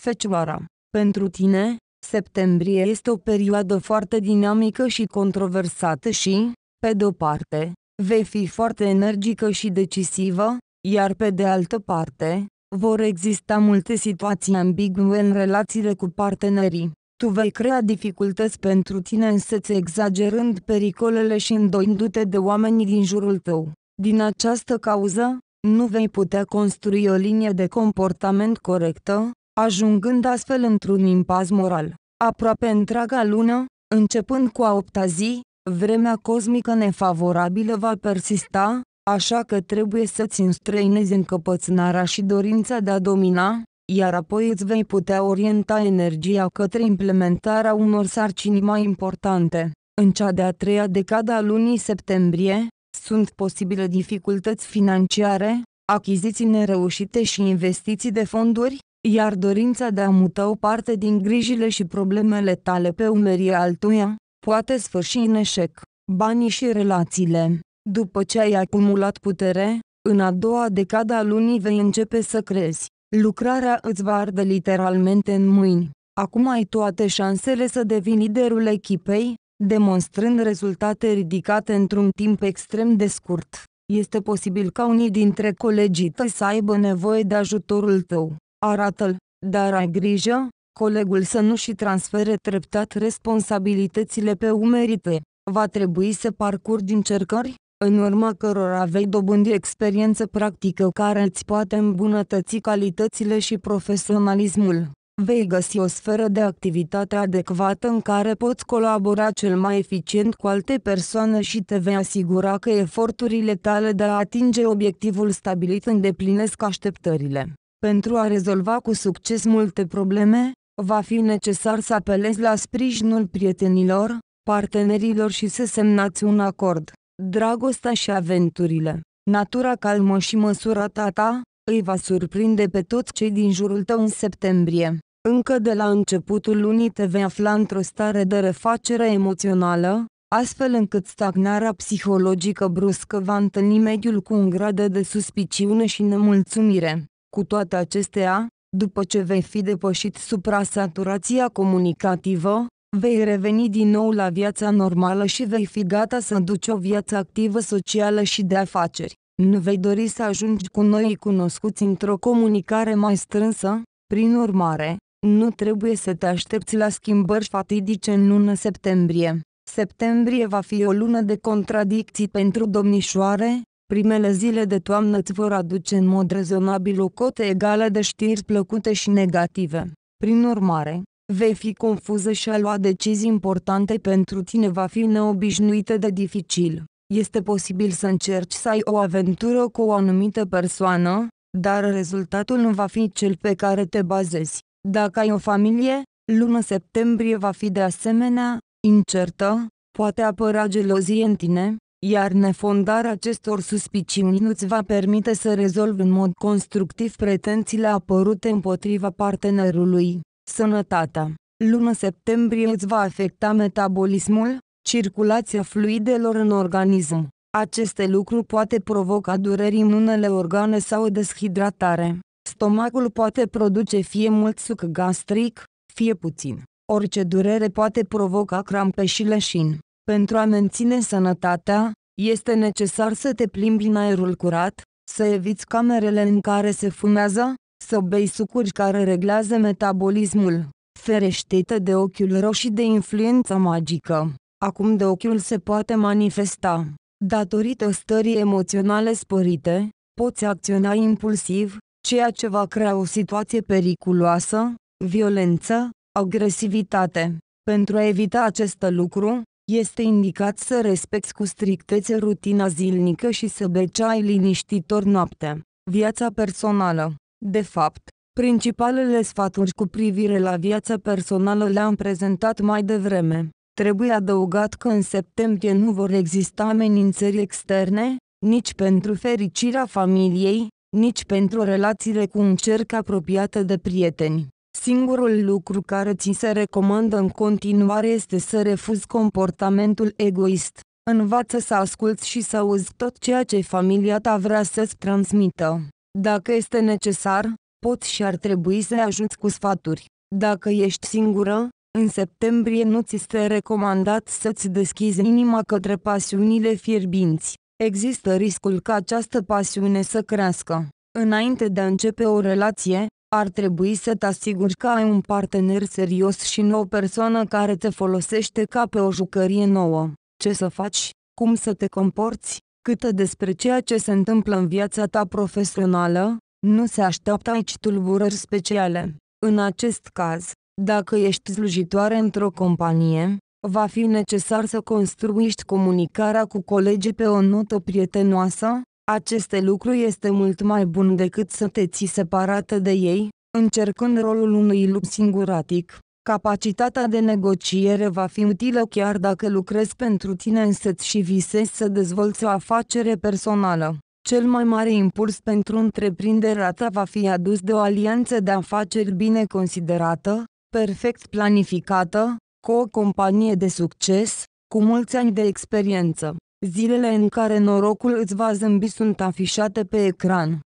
Fecioara. Pentru tine, septembrie este o perioadă foarte dinamică și controversată și, pe de-o parte, vei fi foarte energică și decisivă, iar pe de altă parte, vor exista multe situații ambigue în relațiile cu partenerii tu vei crea dificultăți pentru tine însăți exagerând pericolele și îndoindu-te de oamenii din jurul tău. Din această cauză, nu vei putea construi o linie de comportament corectă, ajungând astfel într-un impas moral. Aproape întreaga lună, începând cu a opta zi, vremea cosmică nefavorabilă va persista, așa că trebuie să-ți înstrăinezi încăpățânarea și dorința de a domina, iar apoi îți vei putea orienta energia către implementarea unor sarcini mai importante. În cea de-a treia decada a lunii septembrie, sunt posibile dificultăți financiare, achiziții nereușite și investiții de fonduri, iar dorința de a muta o parte din grijile și problemele tale pe umerii altuia, poate sfârși în eșec. Banii și relațiile. După ce ai acumulat putere, în a doua decada a lunii vei începe să crezi Lucrarea îți va arde literalmente în mâini. Acum ai toate șansele să devii liderul echipei, demonstrând rezultate ridicate într-un timp extrem de scurt. Este posibil ca unii dintre colegii tăi să aibă nevoie de ajutorul tău. Arată-l, dar ai grijă, colegul să nu și transfere treptat responsabilitățile pe umerite. Va trebui să parcurgi încercări, în urma cărora vei dobândi experiență practică care îți poate îmbunătăți calitățile și profesionalismul. Vei găsi o sferă de activitate adecvată în care poți colabora cel mai eficient cu alte persoane și te vei asigura că eforturile tale de a atinge obiectivul stabilit îndeplinesc așteptările. Pentru a rezolva cu succes multe probleme, va fi necesar să apelezi la sprijinul prietenilor, partenerilor și să semnați un acord dragostea și aventurile. Natura calmă și măsurată ta îi va surprinde pe toți cei din jurul tău în septembrie. Încă de la începutul lunii te vei afla într-o stare de refacere emoțională, astfel încât stagnarea psihologică bruscă va întâlni mediul cu un grad de suspiciune și nemulțumire. Cu toate acestea, după ce vei fi depășit supra-saturația comunicativă, Vei reveni din nou la viața normală și vei fi gata să duci o viață activă socială și de afaceri. Nu vei dori să ajungi cu noi cunoscuți într-o comunicare mai strânsă, prin urmare, nu trebuie să te aștepți la schimbări fatidice în lună septembrie. Septembrie va fi o lună de contradicții pentru domnișoare, primele zile de toamnă îți vor aduce în mod rezonabil o cote egală de știri plăcute și negative. Prin urmare, vei fi confuză și a lua decizii importante pentru tine va fi neobișnuită de dificil. Este posibil să încerci să ai o aventură cu o anumită persoană, dar rezultatul nu va fi cel pe care te bazezi. Dacă ai o familie, luna septembrie va fi de asemenea incertă, poate apăra gelozie în tine, iar nefondarea acestor suspiciuni nu-ți va permite să rezolvi în mod constructiv pretențiile apărute împotriva partenerului. Sănătatea Luna septembrie îți va afecta metabolismul, circulația fluidelor în organism. Aceste lucruri poate provoca dureri în unele organe sau deshidratare. Stomacul poate produce fie mult suc gastric, fie puțin. Orice durere poate provoca crampe și leșin. Pentru a menține sănătatea, este necesar să te plimbi în aerul curat, să eviți camerele în care se fumează, să bei sucuri care reglează metabolismul. Ferește-te de ochiul roșii de influența magică. Acum de ochiul se poate manifesta. Datorită stării emoționale sporite, poți acționa impulsiv, ceea ce va crea o situație periculoasă, violență, agresivitate. Pentru a evita acest lucru, este indicat să respecti cu strictețe rutina zilnică și să bei ceai liniștitor noapte. Viața personală de fapt, principalele sfaturi cu privire la viața personală le-am prezentat mai devreme. Trebuie adăugat că în septembrie nu vor exista amenințări externe, nici pentru fericirea familiei, nici pentru relațiile cu un cerc apropiat de prieteni. Singurul lucru care ți se recomandă în continuare este să refuzi comportamentul egoist. Învață să asculți și să auzi tot ceea ce familia ta vrea să-ți transmită. Dacă este necesar, pot și ar trebui să ajuți cu sfaturi. Dacă ești singură, în septembrie nu ți este recomandat să-ți deschizi inima către pasiunile fierbinți. Există riscul ca această pasiune să crească. Înainte de a începe o relație, ar trebui să te asiguri că ai un partener serios și nu o persoană care te folosește ca pe o jucărie nouă. Ce să faci? Cum să te comporți? câtă despre ceea ce se întâmplă în viața ta profesională, nu se așteaptă aici tulburări speciale. În acest caz, dacă ești slujitoare într-o companie, va fi necesar să construiești comunicarea cu colegii pe o notă prietenoasă, aceste lucru este mult mai bun decât să te ții separată de ei, încercând rolul unui lup singuratic, Capacitatea de negociere va fi utilă chiar dacă lucrezi pentru tine însăți și visezi să dezvolți o afacere personală. Cel mai mare impuls pentru întreprinderea ta va fi adus de o alianță de afaceri bine considerată, perfect planificată, cu o companie de succes, cu mulți ani de experiență. Zilele în care norocul îți va zâmbi sunt afișate pe ecran.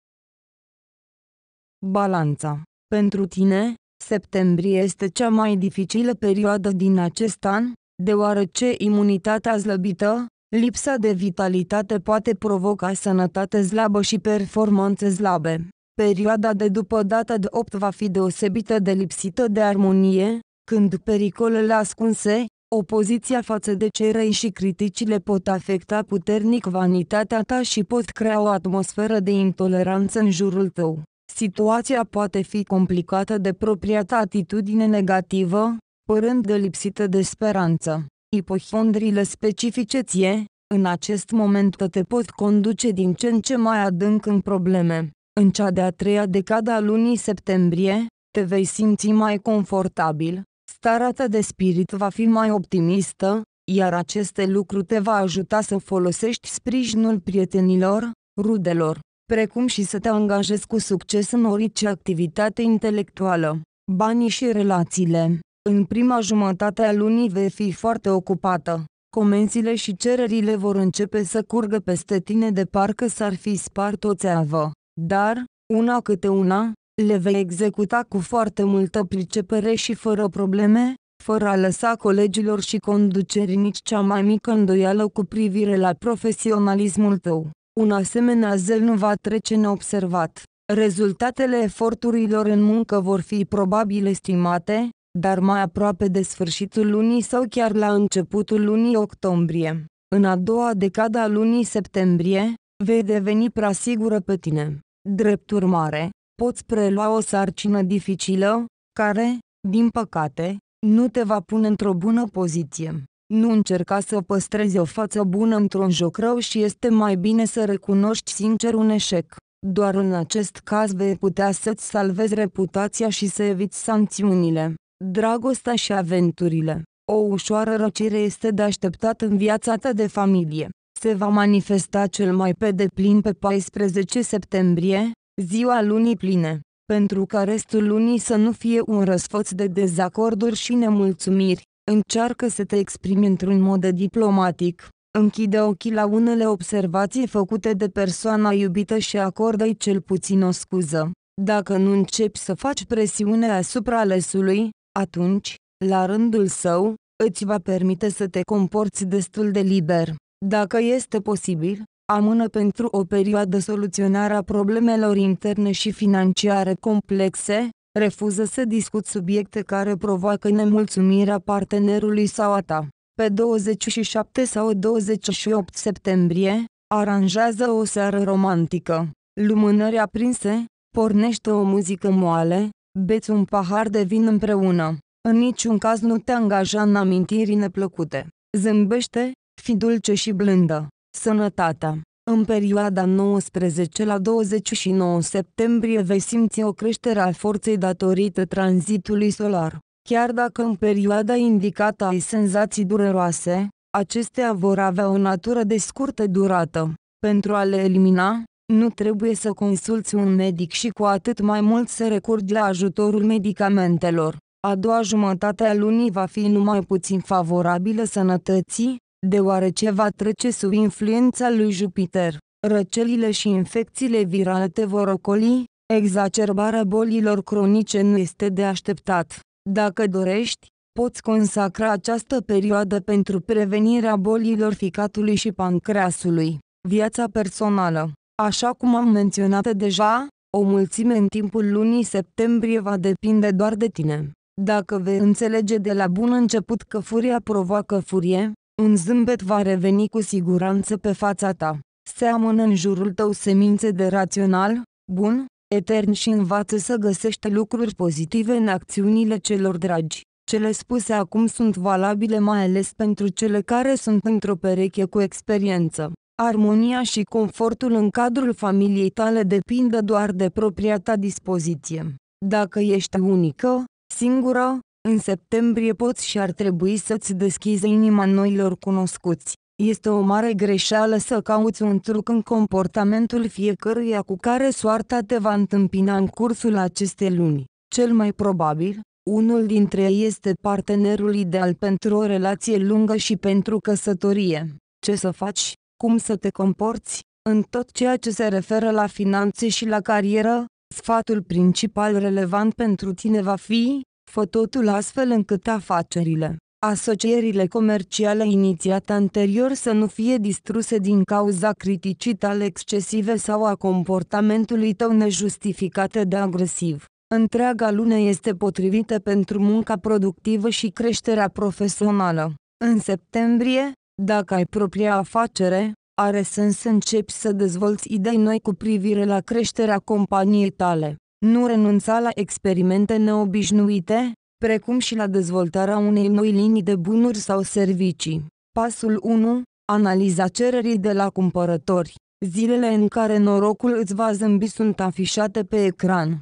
Balanța. Pentru tine, Septembrie este cea mai dificilă perioadă din acest an, deoarece imunitatea slăbită, lipsa de vitalitate poate provoca sănătate slabă și performanțe slabe. Perioada de după data de 8 va fi deosebită de lipsită de armonie, când pericolele ascunse, opoziția față de cei răi și criticile pot afecta puternic vanitatea ta și pot crea o atmosferă de intoleranță în jurul tău. Situația poate fi complicată de propria ta atitudine negativă, părând de lipsită de speranță. Ipohondrile specifice ție, în acest moment te pot conduce din ce în ce mai adânc în probleme. În cea de-a treia decada a lunii septembrie, te vei simți mai confortabil, starea ta de spirit va fi mai optimistă, iar aceste lucruri te va ajuta să folosești sprijinul prietenilor, rudelor precum și să te angajezi cu succes în orice activitate intelectuală. Banii și relațiile. În prima jumătate a lunii vei fi foarte ocupată. Comenzile și cererile vor începe să curgă peste tine de parcă s-ar fi spart o țeavă. Dar, una câte una, le vei executa cu foarte multă pricepere și fără probleme, fără a lăsa colegilor și conducerii nici cea mai mică îndoială cu privire la profesionalismul tău. Un asemenea zel nu va trece neobservat. Rezultatele eforturilor în muncă vor fi probabil estimate, dar mai aproape de sfârșitul lunii sau chiar la începutul lunii octombrie. În a doua decada a lunii septembrie, vei deveni prea sigură pe tine. Drept urmare, poți prelua o sarcină dificilă, care, din păcate, nu te va pune într-o bună poziție. Nu încerca să păstrezi o față bună într-un joc rău și este mai bine să recunoști sincer un eșec. Doar în acest caz vei putea să-ți salvezi reputația și să eviți sancțiunile, dragostea și aventurile. O ușoară răcire este de așteptat în viața ta de familie. Se va manifesta cel mai pe deplin pe 14 septembrie, ziua lunii pline, pentru ca restul lunii să nu fie un răsfăț de dezacorduri și nemulțumiri. Încearcă să te exprimi într-un mod diplomatic. Închide ochii la unele observații făcute de persoana iubită și acordă-i cel puțin o scuză. Dacă nu începi să faci presiune asupra alesului, atunci, la rândul său, îți va permite să te comporți destul de liber. Dacă este posibil, amână pentru o perioadă soluționarea problemelor interne și financiare complexe, refuză să discut subiecte care provoacă nemulțumirea partenerului sau a ta. Pe 27 sau 28 septembrie, aranjează o seară romantică, lumânări aprinse, pornește o muzică moale, beți un pahar de vin împreună. În niciun caz nu te angaja în amintiri neplăcute. Zâmbește, fi dulce și blândă. Sănătatea în perioada 19 la 29 septembrie vei simți o creștere a forței datorită tranzitului solar. Chiar dacă în perioada indicată ai senzații dureroase, acestea vor avea o natură de scurtă durată. Pentru a le elimina, nu trebuie să consulți un medic și cu atât mai mult să recurgi la ajutorul medicamentelor. A doua jumătate a lunii va fi numai puțin favorabilă sănătății, deoarece va trece sub influența lui Jupiter. Răcelile și infecțiile virale te vor ocoli, exacerbarea bolilor cronice nu este de așteptat. Dacă dorești, poți consacra această perioadă pentru prevenirea bolilor ficatului și pancreasului. Viața personală Așa cum am menționat deja, o mulțime în timpul lunii septembrie va depinde doar de tine. Dacă vei înțelege de la bun început că furia provoacă furie, un zâmbet va reveni cu siguranță pe fața ta. Seamănă în jurul tău semințe de rațional, bun, etern și învață să găsești lucruri pozitive în acțiunile celor dragi. Cele spuse acum sunt valabile mai ales pentru cele care sunt într-o pereche cu experiență. Armonia și confortul în cadrul familiei tale depindă doar de propria ta dispoziție. Dacă ești unică, singură, în septembrie poți și ar trebui să-ți deschizi inima noilor cunoscuți. Este o mare greșeală să cauți un truc în comportamentul fiecăruia cu care soarta te va întâmpina în cursul acestei luni. Cel mai probabil, unul dintre ei este partenerul ideal pentru o relație lungă și pentru căsătorie. Ce să faci? Cum să te comporți? În tot ceea ce se referă la finanțe și la carieră, sfatul principal relevant pentru tine va fi Fă totul astfel încât afacerile, asocierile comerciale inițiate anterior să nu fie distruse din cauza criticii tale excesive sau a comportamentului tău nejustificate de agresiv. Întreaga lună este potrivită pentru munca productivă și creșterea profesională. În septembrie, dacă ai propria afacere, are sens să începi să dezvolți idei noi cu privire la creșterea companiei tale nu renunța la experimente neobișnuite, precum și la dezvoltarea unei noi linii de bunuri sau servicii. Pasul 1. Analiza cererii de la cumpărători. Zilele în care norocul îți va zâmbi sunt afișate pe ecran.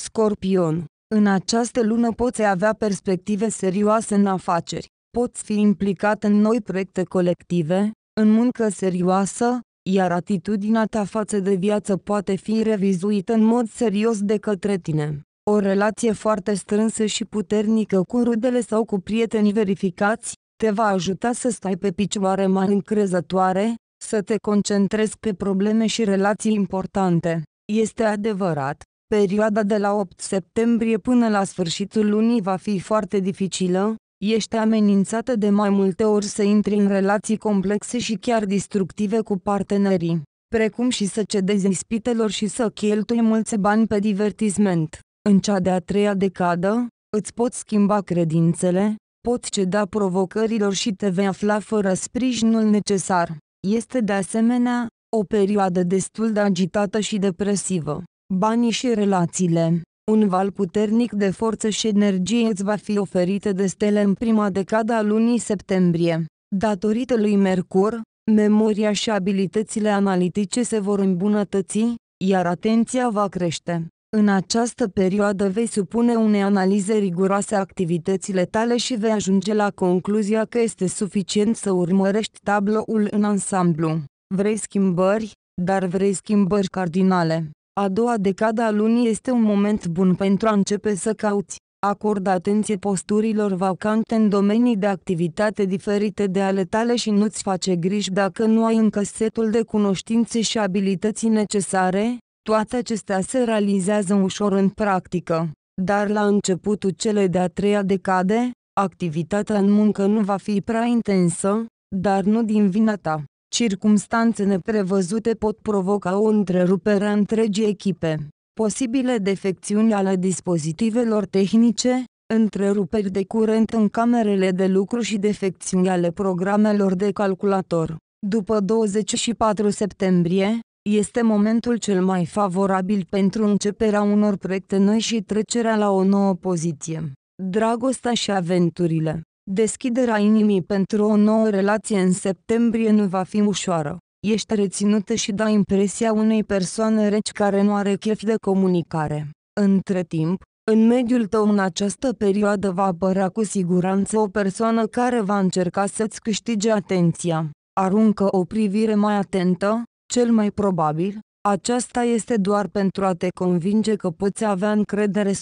Scorpion. În această lună poți avea perspective serioase în afaceri, poți fi implicat în noi proiecte colective, în muncă serioasă, iar atitudinea ta față de viață poate fi revizuită în mod serios de către tine. O relație foarte strânsă și puternică cu rudele sau cu prieteni verificați, te va ajuta să stai pe picioare mai încrezătoare, să te concentrezi pe probleme și relații importante. Este adevărat, perioada de la 8 septembrie până la sfârșitul lunii va fi foarte dificilă, ești amenințată de mai multe ori să intri în relații complexe și chiar destructive cu partenerii, precum și să cedezi ispitelor și să cheltui mulți bani pe divertisment. În cea de-a treia decadă, îți poți schimba credințele, poți ceda provocărilor și te vei afla fără sprijinul necesar. Este de asemenea o perioadă destul de agitată și depresivă. Banii și relațiile un val puternic de forță și energie îți va fi oferită de stele în prima decada a lunii septembrie. Datorită lui Mercur, memoria și abilitățile analitice se vor îmbunătăți, iar atenția va crește. În această perioadă vei supune unei analize riguroase activitățile tale și vei ajunge la concluzia că este suficient să urmărești tabloul în ansamblu. Vrei schimbări, dar vrei schimbări cardinale. A doua decada a lunii este un moment bun pentru a începe să cauți. Acordă atenție posturilor vacante în domenii de activitate diferite de ale tale și nu-ți face griji dacă nu ai încă setul de cunoștințe și abilității necesare, toate acestea se realizează ușor în practică. Dar la începutul celei de-a treia decade, activitatea în muncă nu va fi prea intensă, dar nu din vina ta. Circumstanțe neprevăzute pot provoca o întrerupere a întregii echipe, posibile defecțiuni ale dispozitivelor tehnice, întreruperi de curent în camerele de lucru și defecțiuni ale programelor de calculator. După 24 septembrie, este momentul cel mai favorabil pentru începerea unor proiecte noi și trecerea la o nouă poziție. Dragostea și aventurile Deschiderea inimii pentru o nouă relație în septembrie nu va fi ușoară. Ești reținută și dai impresia unei persoane reci care nu are chef de comunicare. Între timp, în mediul tău în această perioadă va apărea cu siguranță o persoană care va încerca să-ți câștige atenția. Aruncă o privire mai atentă, cel mai probabil, aceasta este doar pentru a te convinge că poți avea încredere 100%.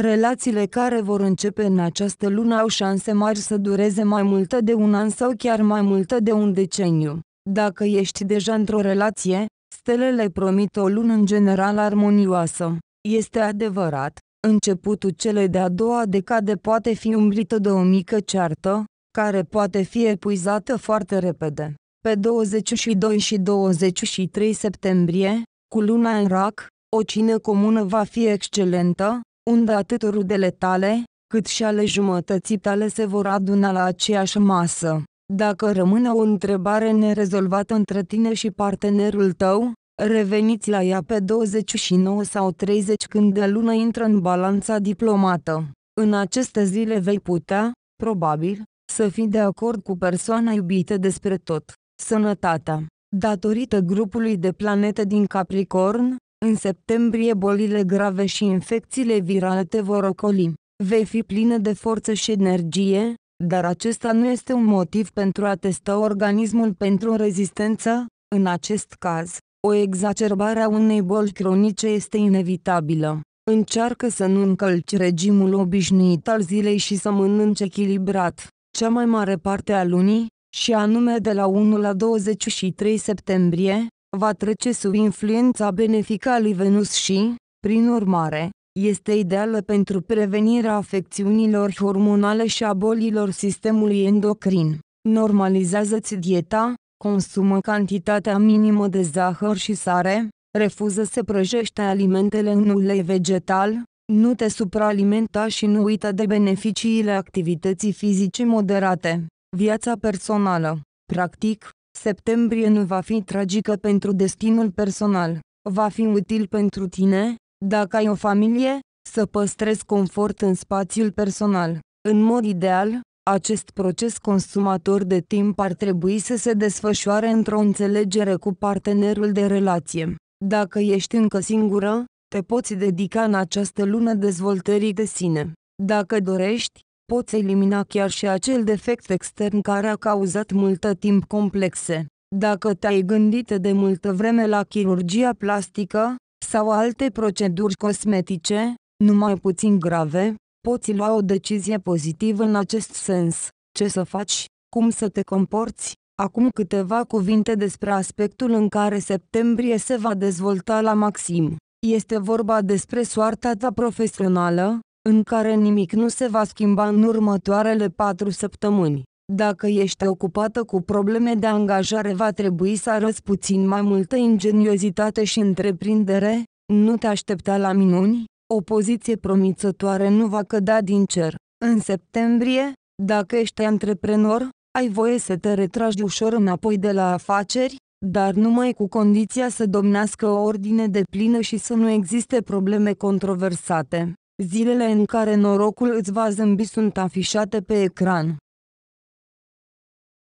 Relațiile care vor începe în această lună au șanse mari să dureze mai multă de un an sau chiar mai multă de un deceniu. Dacă ești deja într-o relație, stelele promit o lună în general armonioasă. Este adevărat, începutul celei de-a doua decade poate fi umbrită de o mică ceartă, care poate fi epuizată foarte repede. Pe 22 și 23 septembrie, cu luna în rac, o cină comună va fi excelentă, unde atât rudele tale, cât și ale jumătății tale se vor aduna la aceeași masă. Dacă rămâne o întrebare nerezolvată între tine și partenerul tău, reveniți la ea pe 29 sau 30 când de lună intră în balanța diplomată. În aceste zile vei putea, probabil, să fii de acord cu persoana iubită despre tot. Sănătatea Datorită grupului de planete din Capricorn, în septembrie bolile grave și infecțiile virale te vor ocoli. Vei fi plină de forță și energie, dar acesta nu este un motiv pentru a testa organismul pentru rezistență, în acest caz, o exacerbare a unei boli cronice este inevitabilă. Încearcă să nu încălci regimul obișnuit al zilei și să mănânci echilibrat. Cea mai mare parte a lunii, și anume de la 1 la 23 septembrie, va trece sub influența benefică a lui Venus și, prin urmare, este ideală pentru prevenirea afecțiunilor hormonale și a bolilor sistemului endocrin. Normalizează-ți dieta, consumă cantitatea minimă de zahăr și sare, refuză să prăjești alimentele în ulei vegetal, nu te supraalimenta și nu uită de beneficiile activității fizice moderate. Viața personală Practic, Septembrie nu va fi tragică pentru destinul personal. Va fi util pentru tine, dacă ai o familie, să păstrezi confort în spațiul personal. În mod ideal, acest proces consumator de timp ar trebui să se desfășoare într-o înțelegere cu partenerul de relație. Dacă ești încă singură, te poți dedica în această lună dezvoltării de sine. Dacă dorești, poți elimina chiar și acel defect extern care a cauzat multă timp complexe. Dacă te-ai gândit de multă vreme la chirurgia plastică sau alte proceduri cosmetice, numai puțin grave, poți lua o decizie pozitivă în acest sens. Ce să faci? Cum să te comporți? Acum câteva cuvinte despre aspectul în care septembrie se va dezvolta la maxim. Este vorba despre soarta ta profesională, în care nimic nu se va schimba în următoarele patru săptămâni. Dacă ești ocupată cu probleme de angajare va trebui să arăți puțin mai multă ingeniozitate și întreprindere, nu te aștepta la minuni, o poziție promițătoare nu va cădea din cer. În septembrie, dacă ești antreprenor, ai voie să te retragi ușor înapoi de la afaceri, dar numai cu condiția să domnească o ordine de plină și să nu existe probleme controversate. Zilele în care norocul îți va zâmbi sunt afișate pe ecran.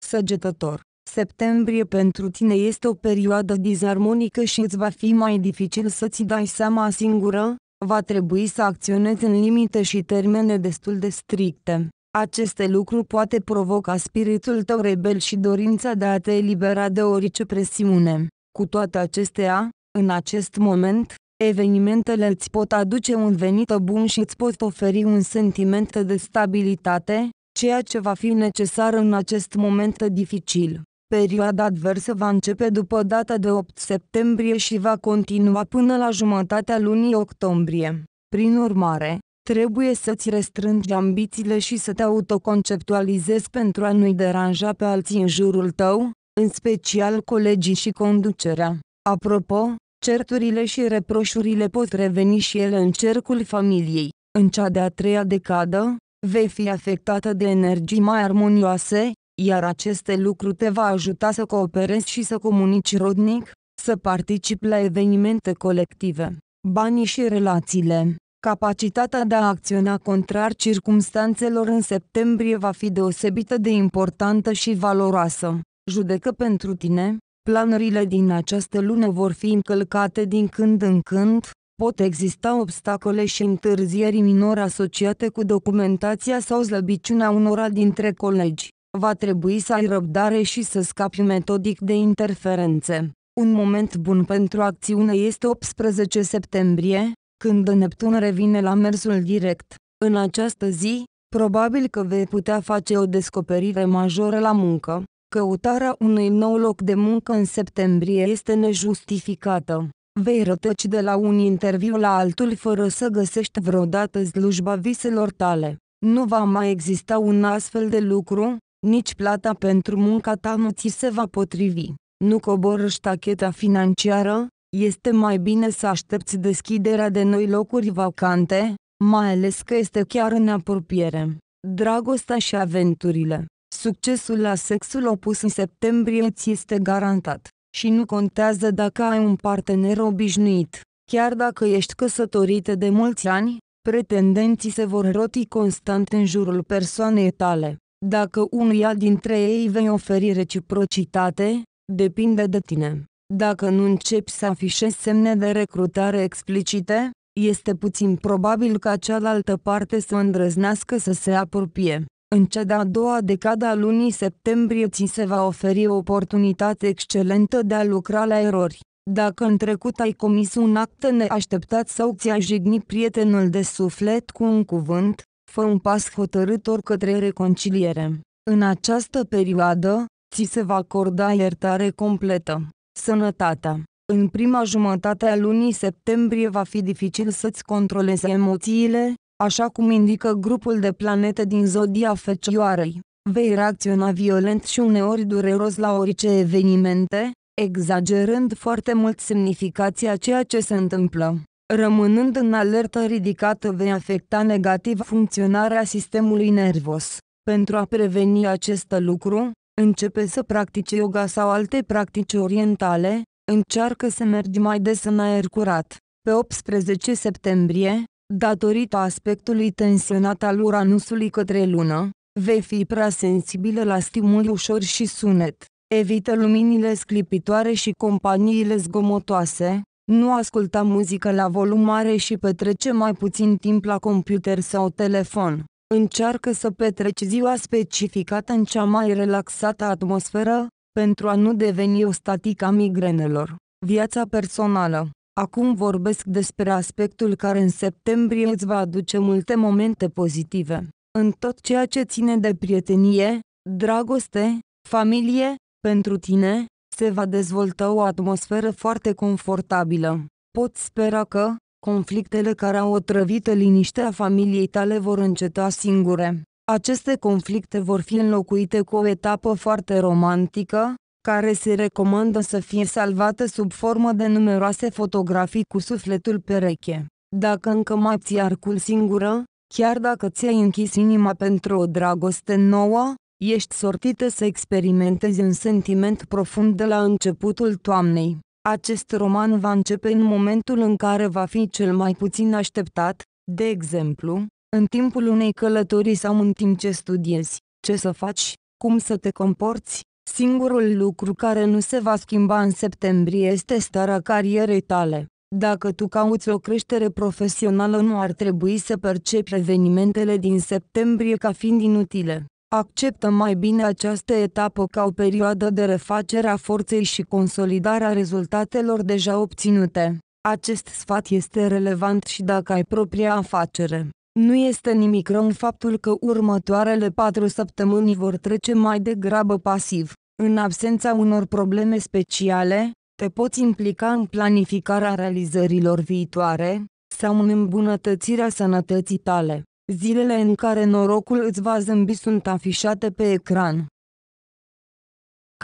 Săgetător Septembrie pentru tine este o perioadă disarmonică și îți va fi mai dificil să-ți dai seama singură, va trebui să acționezi în limite și termene destul de stricte. Aceste lucruri poate provoca spiritul tău rebel și dorința de a te elibera de orice presiune. Cu toate acestea, în acest moment, Evenimentele îți pot aduce un venit bun și îți pot oferi un sentiment de stabilitate, ceea ce va fi necesar în acest moment dificil. Perioada adversă va începe după data de 8 septembrie și va continua până la jumătatea lunii octombrie. Prin urmare, trebuie să-ți restrângi ambițiile și să te autoconceptualizezi pentru a nu-i deranja pe alții în jurul tău, în special colegii și conducerea. Apropo, Certurile și reproșurile pot reveni și ele în cercul familiei. În cea de-a treia decadă, vei fi afectată de energii mai armonioase, iar aceste lucruri te va ajuta să cooperezi și să comunici rodnic, să participi la evenimente colective. Banii și relațiile Capacitatea de a acționa contrar circumstanțelor în septembrie va fi deosebită de importantă și valoroasă. Judecă pentru tine, Planurile din această lună vor fi încălcate din când în când, pot exista obstacole și întârzieri minore asociate cu documentația sau slăbiciunea unora dintre colegi. Va trebui să ai răbdare și să scapi metodic de interferențe. Un moment bun pentru acțiune este 18 septembrie, când Neptun revine la mersul direct. În această zi, probabil că vei putea face o descoperire majoră la muncă. Căutarea unui nou loc de muncă în septembrie este nejustificată. Vei rătăci de la un interviu la altul fără să găsești vreodată slujba viselor tale. Nu va mai exista un astfel de lucru, nici plata pentru munca ta nu ți se va potrivi. Nu coboră tacheta financiară, este mai bine să aștepți deschiderea de noi locuri vacante, mai ales că este chiar în apropiere. Dragostea și aventurile Succesul la sexul opus în septembrie îți este garantat și nu contează dacă ai un partener obișnuit. Chiar dacă ești căsătorită de mulți ani, pretendenții se vor roti constant în jurul persoanei tale. Dacă unuia dintre ei vei oferi reciprocitate, depinde de tine. Dacă nu începi să afișezi semne de recrutare explicite, este puțin probabil ca cealaltă parte să îndrăznească să se apropie. În cea de-a doua decada a lunii septembrie ți se va oferi o oportunitate excelentă de a lucra la erori. Dacă în trecut ai comis un act neașteptat sau ți-ai jignit prietenul de suflet cu un cuvânt, fă un pas hotărâtor către reconciliere. În această perioadă, ți se va acorda iertare completă. Sănătatea În prima jumătate a lunii septembrie va fi dificil să-ți controlezi emoțiile, Așa cum indică grupul de planete din zodia Fecioarei, vei reacționa violent și uneori dureros la orice evenimente, exagerând foarte mult semnificația ceea ce se întâmplă. Rămânând în alertă ridicată vei afecta negativ funcționarea sistemului nervos. Pentru a preveni acest lucru, începe să practici yoga sau alte practici orientale, încearcă să mergi mai des în aer curat. Pe 18 septembrie, datorită aspectului tensionat al Uranusului către lună, vei fi prea sensibilă la stimuli ușor și sunet. Evită luminile sclipitoare și companiile zgomotoase, nu asculta muzică la volum mare și petrece mai puțin timp la computer sau telefon. Încearcă să petreci ziua specificată în cea mai relaxată atmosferă, pentru a nu deveni o statică a migrenelor. Viața personală Acum vorbesc despre aspectul care în septembrie îți va aduce multe momente pozitive. În tot ceea ce ține de prietenie, dragoste, familie, pentru tine, se va dezvolta o atmosferă foarte confortabilă. Pot spera că conflictele care au otrăvit liniștea familiei tale vor înceta singure. Aceste conflicte vor fi înlocuite cu o etapă foarte romantică, care se recomandă să fie salvată sub formă de numeroase fotografii cu sufletul pereche. Dacă încă mai ți arcul singură, chiar dacă ți-ai închis inima pentru o dragoste nouă, ești sortită să experimentezi un sentiment profund de la începutul toamnei. Acest roman va începe în momentul în care va fi cel mai puțin așteptat, de exemplu, în timpul unei călătorii sau în timp ce studiezi, ce să faci, cum să te comporți, Singurul lucru care nu se va schimba în septembrie este starea carierei tale. Dacă tu cauți o creștere profesională nu ar trebui să percepi evenimentele din septembrie ca fiind inutile. Acceptă mai bine această etapă ca o perioadă de refacere a forței și consolidarea rezultatelor deja obținute. Acest sfat este relevant și dacă ai propria afacere. Nu este nimic rău în faptul că următoarele patru săptămâni vor trece mai degrabă pasiv. În absența unor probleme speciale, te poți implica în planificarea realizărilor viitoare sau în îmbunătățirea sănătății tale. Zilele în care norocul îți va zâmbi sunt afișate pe ecran.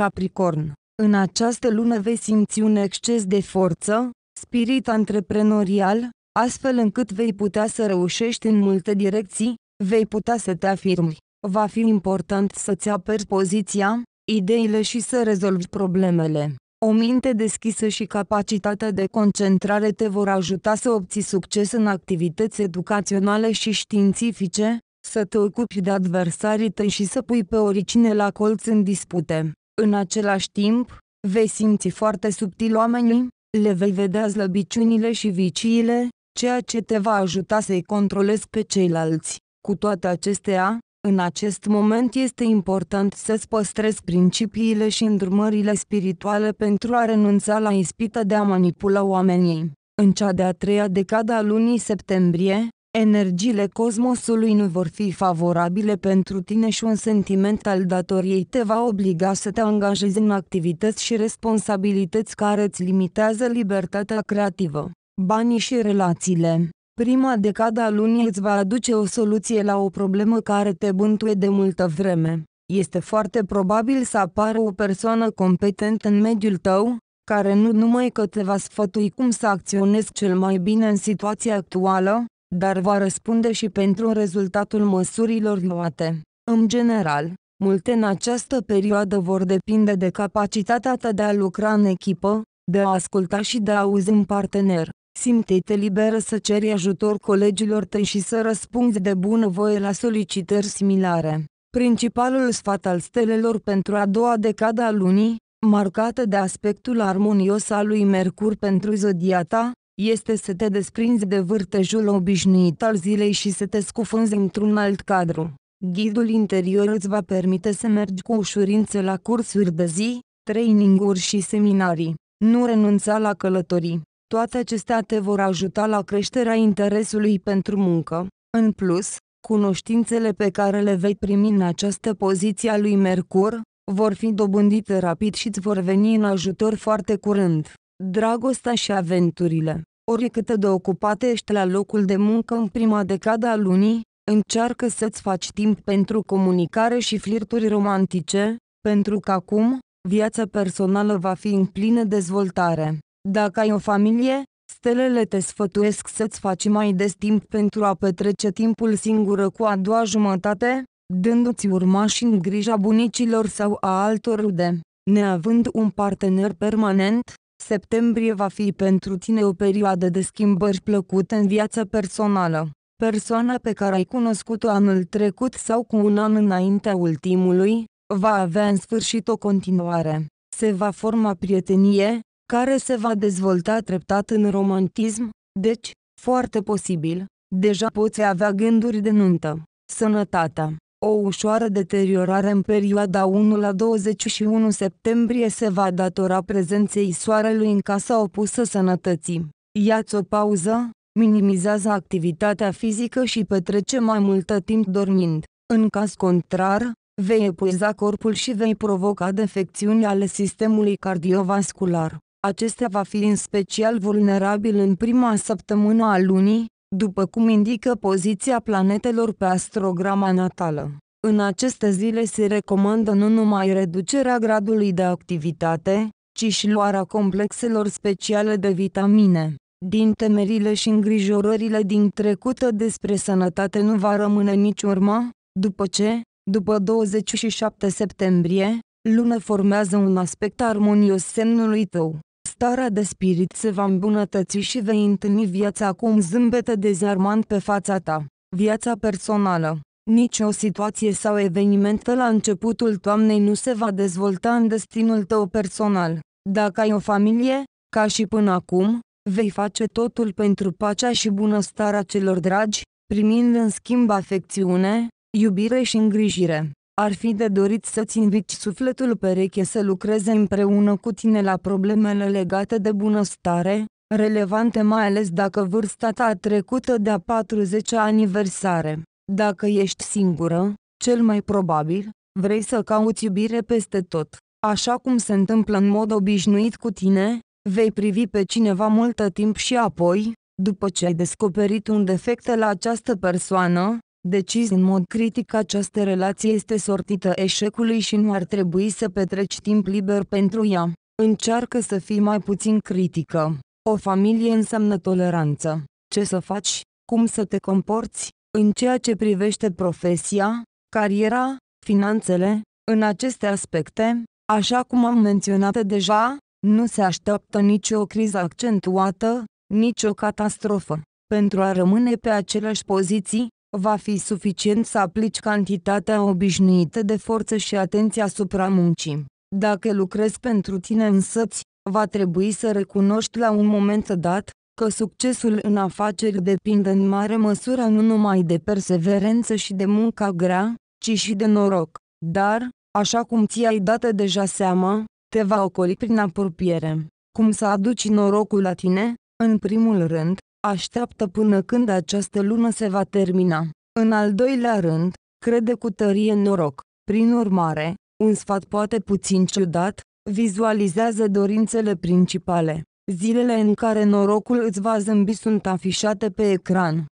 Capricorn În această lună vei simți un exces de forță, spirit antreprenorial, astfel încât vei putea să reușești în multe direcții, vei putea să te afirmi. Va fi important să-ți aperi poziția, ideile și să rezolvi problemele. O minte deschisă și capacitatea de concentrare te vor ajuta să obții succes în activități educaționale și științifice, să te ocupi de adversarii tăi și să pui pe oricine la colț în dispute. În același timp, vei simți foarte subtil oamenii, le vei vedea slăbiciunile și viciile, ceea ce te va ajuta să-i controlezi pe ceilalți. Cu toate acestea, în acest moment este important să-ți păstrezi principiile și îndrumările spirituale pentru a renunța la ispită de a manipula oamenii. În cea de-a treia decadă a lunii septembrie, energiile cosmosului nu vor fi favorabile pentru tine și un sentiment al datoriei te va obliga să te angajezi în activități și responsabilități care îți limitează libertatea creativă. Banii și relațiile. Prima decada a lunii îți va aduce o soluție la o problemă care te bântuie de multă vreme. Este foarte probabil să apară o persoană competentă în mediul tău, care nu numai că te va sfătui cum să acționezi cel mai bine în situația actuală, dar va răspunde și pentru rezultatul măsurilor luate. În general, multe în această perioadă vor depinde de capacitatea ta de a lucra în echipă, de a asculta și de a auzi un partener. Simte-te liberă să ceri ajutor colegilor tăi și să răspunzi de bună voie la solicitări similare. Principalul sfat al stelelor pentru a doua decadă a lunii, marcată de aspectul armonios al lui Mercur pentru zodia ta, este să te desprinzi de vârtejul obișnuit al zilei și să te scufunzi într-un alt cadru. Ghidul interior îți va permite să mergi cu ușurință la cursuri de zi, traininguri și seminarii. Nu renunța la călătorii. Toate acestea te vor ajuta la creșterea interesului pentru muncă. În plus, cunoștințele pe care le vei primi în această poziție a lui Mercur, vor fi dobândite rapid și îți vor veni în ajutor foarte curând. Dragostea și aventurile Oricât de ocupate ești la locul de muncă în prima decada a lunii, încearcă să-ți faci timp pentru comunicare și flirturi romantice, pentru că acum, viața personală va fi în plină dezvoltare. Dacă ai o familie, stelele te sfătuiesc să-ți faci mai des timp pentru a petrece timpul singură cu a doua jumătate, dându-ți urmași în grija bunicilor sau a altor rude. Neavând un partener permanent, septembrie va fi pentru tine o perioadă de schimbări plăcute în viața personală. Persoana pe care ai cunoscut-o anul trecut sau cu un an înaintea ultimului, va avea în sfârșit o continuare. Se va forma prietenie, care se va dezvolta treptat în romantism, deci, foarte posibil, deja poți avea gânduri de nuntă. Sănătatea o ușoară deteriorare în perioada 1 la 21 septembrie se va datora prezenței soarelui în casa opusă sănătății. Iați o pauză, minimizează activitatea fizică și petrece mai multă timp dormind. În caz contrar, vei epuiza corpul și vei provoca defecțiuni ale sistemului cardiovascular acesta va fi în special vulnerabil în prima săptămână a lunii, după cum indică poziția planetelor pe astrograma natală. În aceste zile se recomandă nu numai reducerea gradului de activitate, ci și luarea complexelor speciale de vitamine. Din temerile și îngrijorările din trecută despre sănătate nu va rămâne nici urmă, după ce, după 27 septembrie, lună formează un aspect armonios semnului tău starea de spirit se va îmbunătăți și vei întâlni viața cu un zâmbet dezarmant pe fața ta. Viața personală nici o situație sau eveniment la începutul toamnei nu se va dezvolta în destinul tău personal. Dacă ai o familie, ca și până acum, vei face totul pentru pacea și bunăstarea celor dragi, primind în schimb afecțiune, iubire și îngrijire. Ar fi de dorit să-ți invici sufletul pereche să lucreze împreună cu tine la problemele legate de bunăstare, relevante mai ales dacă vârsta ta a trecută de-a 40 aniversare. Dacă ești singură, cel mai probabil, vrei să cauți iubire peste tot. Așa cum se întâmplă în mod obișnuit cu tine, vei privi pe cineva multă timp și apoi, după ce ai descoperit un defect la această persoană, decizi în mod critic această relație este sortită eșecului și nu ar trebui să petreci timp liber pentru ea. Încearcă să fii mai puțin critică. O familie înseamnă toleranță. Ce să faci, cum să te comporți, în ceea ce privește profesia, cariera, finanțele, în aceste aspecte, așa cum am menționat deja, nu se așteaptă nicio criză accentuată, nicio catastrofă. Pentru a rămâne pe aceleași poziții, va fi suficient să aplici cantitatea obișnuită de forță și atenție asupra muncii. Dacă lucrezi pentru tine însăți, va trebui să recunoști la un moment dat că succesul în afaceri depinde în mare măsură nu numai de perseverență și de munca grea, ci și de noroc. Dar, așa cum ți-ai dat deja seama, te va ocoli prin apropiere. Cum să aduci norocul la tine? În primul rând, așteaptă până când această lună se va termina. În al doilea rând, crede cu tărie în noroc. Prin urmare, un sfat poate puțin ciudat, vizualizează dorințele principale. Zilele în care norocul îți va zâmbi sunt afișate pe ecran.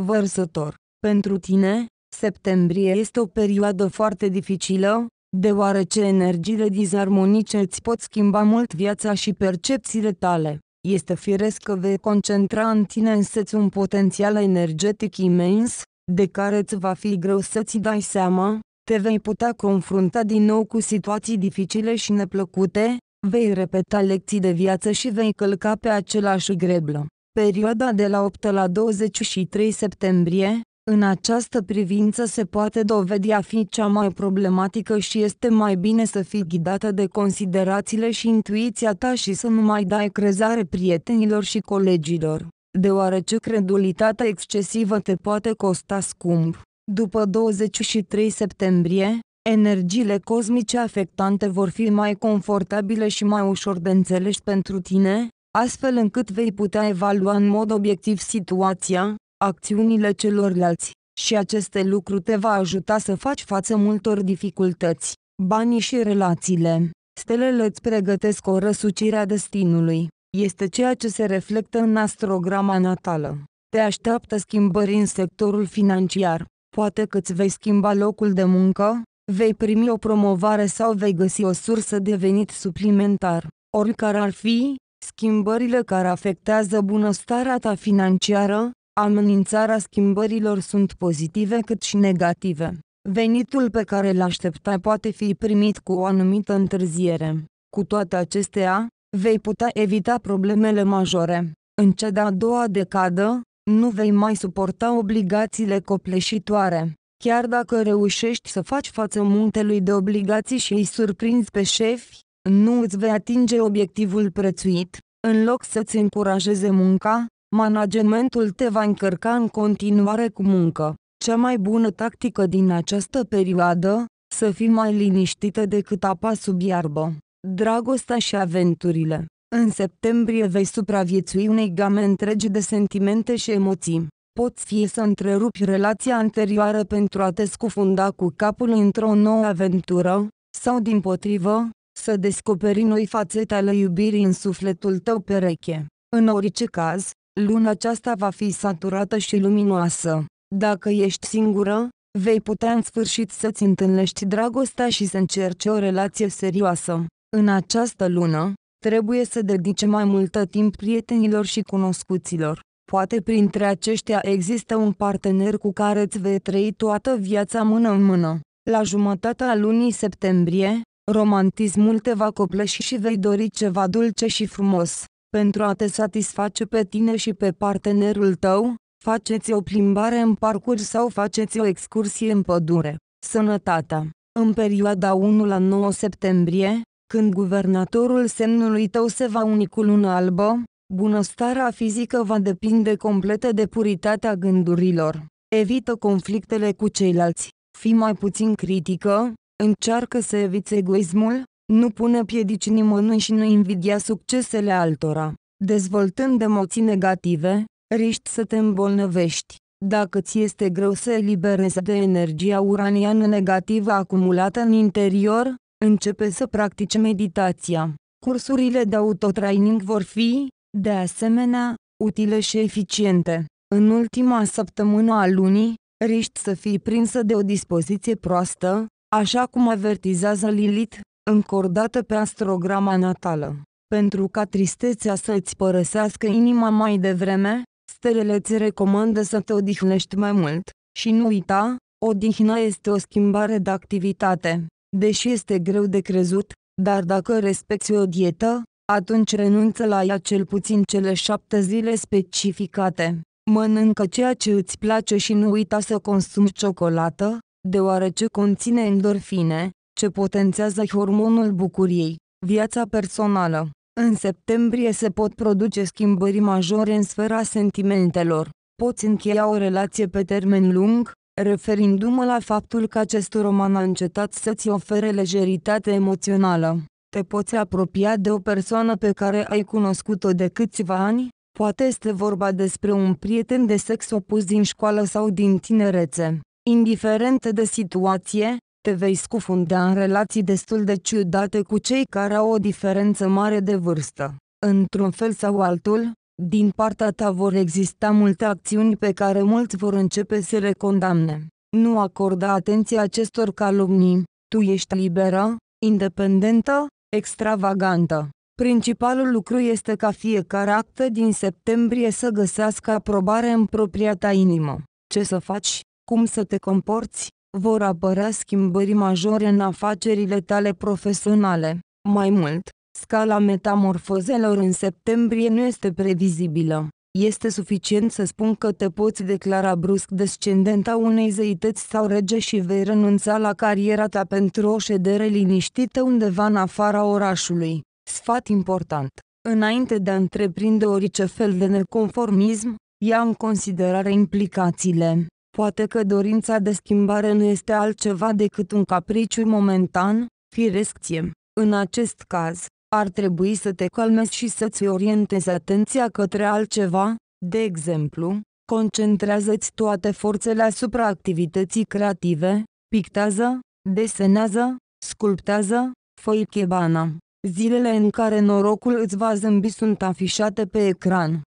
Vărsător. Pentru tine, septembrie este o perioadă foarte dificilă, deoarece energiile disarmonice îți pot schimba mult viața și percepțiile tale este firesc că vei concentra în tine înseți un potențial energetic imens, de care îți va fi greu să-ți dai seama, te vei putea confrunta din nou cu situații dificile și neplăcute, vei repeta lecții de viață și vei călca pe același greblă. Perioada de la 8 la 23 septembrie, în această privință se poate dovedi a fi cea mai problematică și este mai bine să fii ghidată de considerațiile și intuiția ta și să nu mai dai crezare prietenilor și colegilor, deoarece credulitatea excesivă te poate costa scump. După 23 septembrie, energiile cosmice afectante vor fi mai confortabile și mai ușor de înțeles pentru tine, astfel încât vei putea evalua în mod obiectiv situația, acțiunile celorlalți, și aceste lucru te va ajuta să faci față multor dificultăți. Banii și relațiile. Stelele îți pregătesc o răsucire a destinului. Este ceea ce se reflectă în astrograma natală. Te așteaptă schimbări în sectorul financiar. Poate că îți vei schimba locul de muncă, vei primi o promovare sau vei găsi o sursă de venit suplimentar. Oricare ar fi, schimbările care afectează bunăstarea ta financiară, Amenințarea schimbărilor sunt pozitive cât și negative. Venitul pe care îl aștepta poate fi primit cu o anumită întârziere. Cu toate acestea, vei putea evita problemele majore. În cea de-a doua decadă, nu vei mai suporta obligațiile copleșitoare. Chiar dacă reușești să faci față muntelui de obligații și îi surprinzi pe șefi, nu îți vei atinge obiectivul prețuit. În loc să-ți încurajeze munca, managementul te va încărca în continuare cu muncă. Cea mai bună tactică din această perioadă, să fii mai liniștită decât apa sub iarbă. Dragostea și aventurile. În septembrie vei supraviețui unei game întregi de sentimente și emoții. Poți fie să întrerupi relația anterioară pentru a te scufunda cu capul într-o nouă aventură, sau din potrivă, să descoperi noi fațete ale iubirii în sufletul tău pereche. În orice caz, Luna aceasta va fi saturată și luminoasă. Dacă ești singură, vei putea în sfârșit să-ți întâlnești dragostea și să încerci o relație serioasă. În această lună, trebuie să dedice mai multă timp prietenilor și cunoscuților. Poate printre aceștia există un partener cu care îți vei trăi toată viața mână în mână. La jumătatea lunii septembrie, romantismul te va copleși și vei dori ceva dulce și frumos. Pentru a te satisface pe tine și pe partenerul tău, faceți o plimbare în parcuri sau faceți o excursie în pădure. Sănătatea. În perioada 1 la 9 septembrie, când guvernatorul semnului tău se va uni cu luna albă, bunăstarea fizică va depinde completă de puritatea gândurilor. Evită conflictele cu ceilalți. Fii mai puțin critică, încearcă să eviți egoismul, nu pune piedici nimănui și nu invidia succesele altora. Dezvoltând emoții negative, riști să te îmbolnăvești. Dacă ți este greu să eliberezi de energia uraniană negativă acumulată în interior, începe să practici meditația. Cursurile de autotraining vor fi, de asemenea, utile și eficiente. În ultima săptămână a lunii, riști să fii prinsă de o dispoziție proastă, așa cum avertizează Lilith, încordată pe astrograma natală. Pentru ca tristețea să-ți părăsească inima mai devreme, stelele ți recomandă să te odihnești mai mult. Și nu uita, odihna este o schimbare de activitate. Deși este greu de crezut, dar dacă respecti o dietă, atunci renunță la ea cel puțin cele șapte zile specificate. Mănâncă ceea ce îți place și nu uita să consumi ciocolată, deoarece conține endorfine, ce potențează hormonul bucuriei, viața personală. În septembrie se pot produce schimbări majore în sfera sentimentelor. Poți încheia o relație pe termen lung, referindu-mă la faptul că acest roman a încetat să-ți ofere lejeritate emoțională. Te poți apropia de o persoană pe care ai cunoscut-o de câțiva ani, poate este vorba despre un prieten de sex opus din școală sau din tinerețe. Indiferent de situație, te vei scufunda în relații destul de ciudate cu cei care au o diferență mare de vârstă. Într-un fel sau altul, din partea ta vor exista multe acțiuni pe care mulți vor începe să le condamne. Nu acorda atenție acestor calomnii, tu ești liberă, independentă, extravagantă. Principalul lucru este ca fiecare actă din septembrie să găsească aprobare în propria ta inimă. Ce să faci, cum să te comporți, vor apărea schimbări majore în afacerile tale profesionale. Mai mult, scala metamorfozelor în septembrie nu este previzibilă. Este suficient să spun că te poți declara brusc descendenta unei zeități sau rege și vei renunța la cariera ta pentru o ședere liniștită undeva în afara orașului. Sfat important. Înainte de a întreprinde orice fel de neconformism, ia în considerare implicațiile Poate că dorința de schimbare nu este altceva decât un capriciu momentan, firesc ție. În acest caz, ar trebui să te calmezi și să-ți orientezi atenția către altceva, de exemplu, concentrează-ți toate forțele asupra activității creative, pictează, desenează, sculptează, fă chebana. Zilele în care norocul îți va zâmbi sunt afișate pe ecran.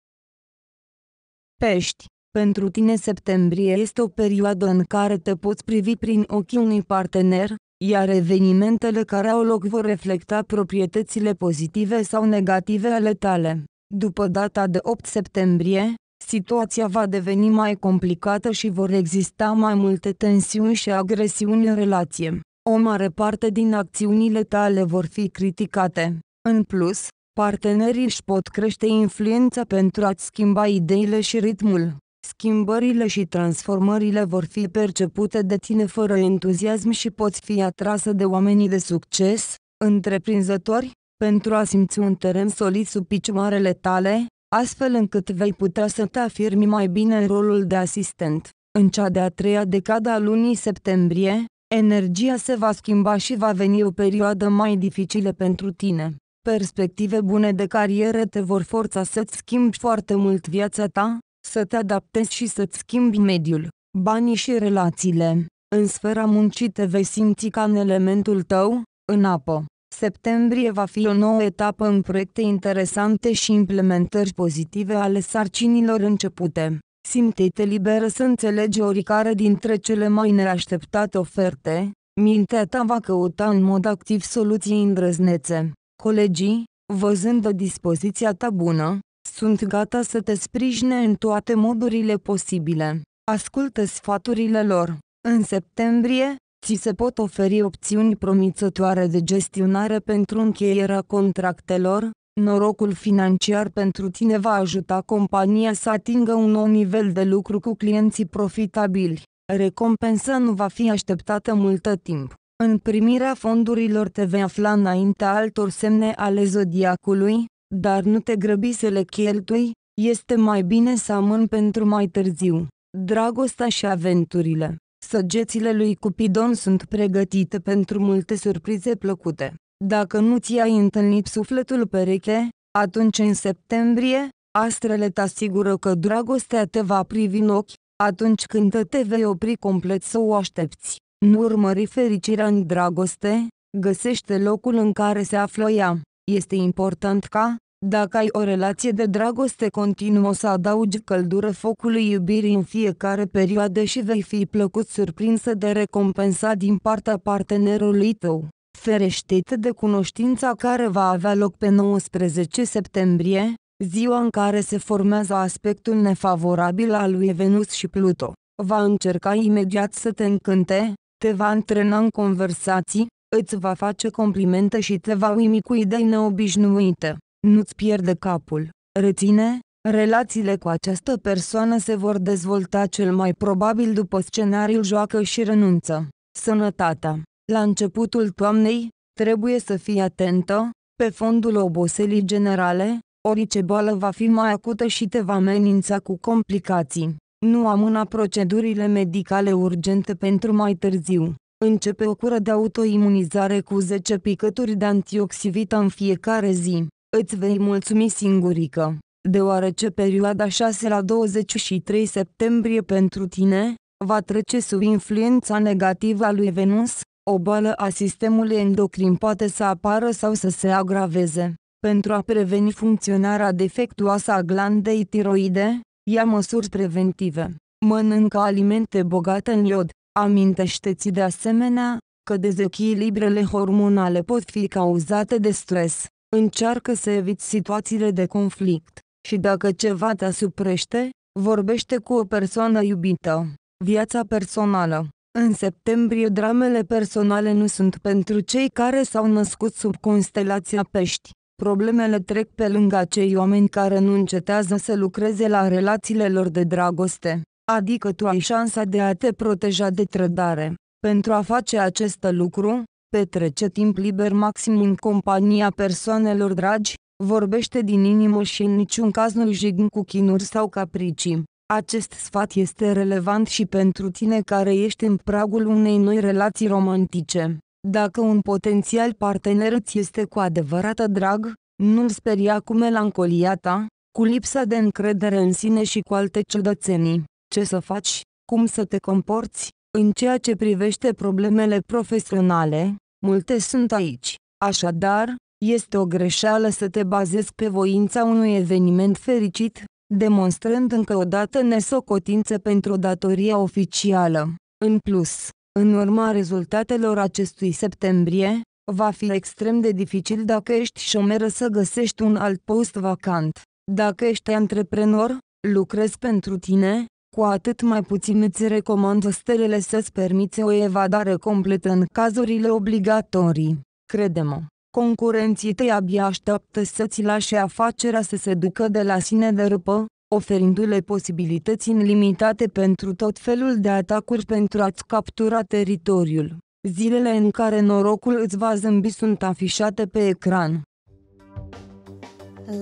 Pești pentru tine septembrie este o perioadă în care te poți privi prin ochii unui partener, iar evenimentele care au loc vor reflecta proprietățile pozitive sau negative ale tale. După data de 8 septembrie, situația va deveni mai complicată și vor exista mai multe tensiuni și agresiuni în relație. O mare parte din acțiunile tale vor fi criticate. În plus, partenerii își pot crește influența pentru a-ți schimba ideile și ritmul schimbările și transformările vor fi percepute de tine fără entuziasm și poți fi atrasă de oamenii de succes, întreprinzători, pentru a simți un teren solid sub picioarele tale, astfel încât vei putea să te afirmi mai bine în rolul de asistent. În cea de-a treia decada a lunii septembrie, energia se va schimba și va veni o perioadă mai dificilă pentru tine. Perspective bune de carieră te vor forța să-ți schimbi foarte mult viața ta, să te adaptezi și să-ți schimbi mediul, banii și relațiile. În sfera muncii te vei simți ca în elementul tău, în apă. Septembrie va fi o nouă etapă în proiecte interesante și implementări pozitive ale sarcinilor începute. Simte-te liberă să înțelegi oricare dintre cele mai neașteptate oferte, mintea ta va căuta în mod activ soluții îndrăznețe. Colegii, văzând o dispoziția ta bună, sunt gata să te sprijine în toate modurile posibile. Ascultă sfaturile lor. În septembrie, ți se pot oferi opțiuni promițătoare de gestionare pentru încheierea contractelor, Norocul financiar pentru tine va ajuta compania să atingă un nou nivel de lucru cu clienții profitabili. Recompensa nu va fi așteptată multă timp. În primirea fondurilor te vei afla înaintea altor semne ale zodiacului, dar nu te grăbi să le cheltui, este mai bine să amân pentru mai târziu. Dragostea și aventurile. Săgețile lui Cupidon sunt pregătite pentru multe surprize plăcute. Dacă nu ți-ai întâlnit sufletul pereche, atunci în septembrie, astrele te asigură că dragostea te va privi în ochi, atunci când te vei opri complet să o aștepți. Nu urmări fericirea în dragoste, găsește locul în care se află ea. Este important ca, dacă ai o relație de dragoste continuă să adaugi căldură focului iubirii în fiecare perioadă și vei fi plăcut surprinsă de recompensa din partea partenerului tău. Ferește-te de cunoștința care va avea loc pe 19 septembrie, ziua în care se formează aspectul nefavorabil al lui Venus și Pluto. Va încerca imediat să te încânte, te va antrena în conversații, îți va face complimente și te va uimi cu idei neobișnuite. Nu-ți pierde capul. Reține, relațiile cu această persoană se vor dezvolta cel mai probabil după scenariul joacă și renunță. Sănătatea. La începutul toamnei, trebuie să fii atentă, pe fondul oboselii generale, orice boală va fi mai acută și te va amenința cu complicații. Nu amâna procedurile medicale urgente pentru mai târziu. Începe o cură de autoimunizare cu 10 picături de antioxivita în fiecare zi. Îți vei mulțumi singurică, deoarece perioada 6 la 23 septembrie pentru tine va trece sub influența negativă a lui Venus, o boală a sistemului endocrin poate să apară sau să se agraveze. Pentru a preveni funcționarea defectuoasă a glandei tiroide, ia măsuri preventive. Mănâncă alimente bogate în iod, Amintește-ți de asemenea că dezechilibrele hormonale pot fi cauzate de stres. Încearcă să eviți situațiile de conflict și dacă ceva te asuprește, vorbește cu o persoană iubită. Viața personală În septembrie dramele personale nu sunt pentru cei care s-au născut sub constelația pești. Problemele trec pe lângă acei oameni care nu încetează să lucreze la relațiile lor de dragoste adică tu ai șansa de a te proteja de trădare. Pentru a face acest lucru, petrece timp liber maxim în compania persoanelor dragi, vorbește din inimă și în niciun caz nu jigni cu chinuri sau capricii. Acest sfat este relevant și pentru tine care ești în pragul unei noi relații romantice. Dacă un potențial partener îți este cu adevărat drag, nu-l speria cu melancolia ta, cu lipsa de încredere în sine și cu alte ciudățenii ce să faci, cum să te comporți, în ceea ce privește problemele profesionale, multe sunt aici. Așadar, este o greșeală să te bazezi pe voința unui eveniment fericit, demonstrând încă o dată nesocotință pentru datoria oficială. În plus, în urma rezultatelor acestui septembrie, va fi extrem de dificil dacă ești șomeră să găsești un alt post vacant. Dacă ești antreprenor, lucrezi pentru tine, cu atât mai puțin îți recomand stelele să-ți permiți o evadare completă în cazurile obligatorii. Crede-mă, concurenții tăi abia așteaptă să-ți lași afacerea să se ducă de la sine de râpă, oferindu-le posibilități limitate pentru tot felul de atacuri pentru a-ți captura teritoriul. Zilele în care norocul îți va zâmbi sunt afișate pe ecran.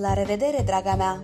La revedere, draga mea!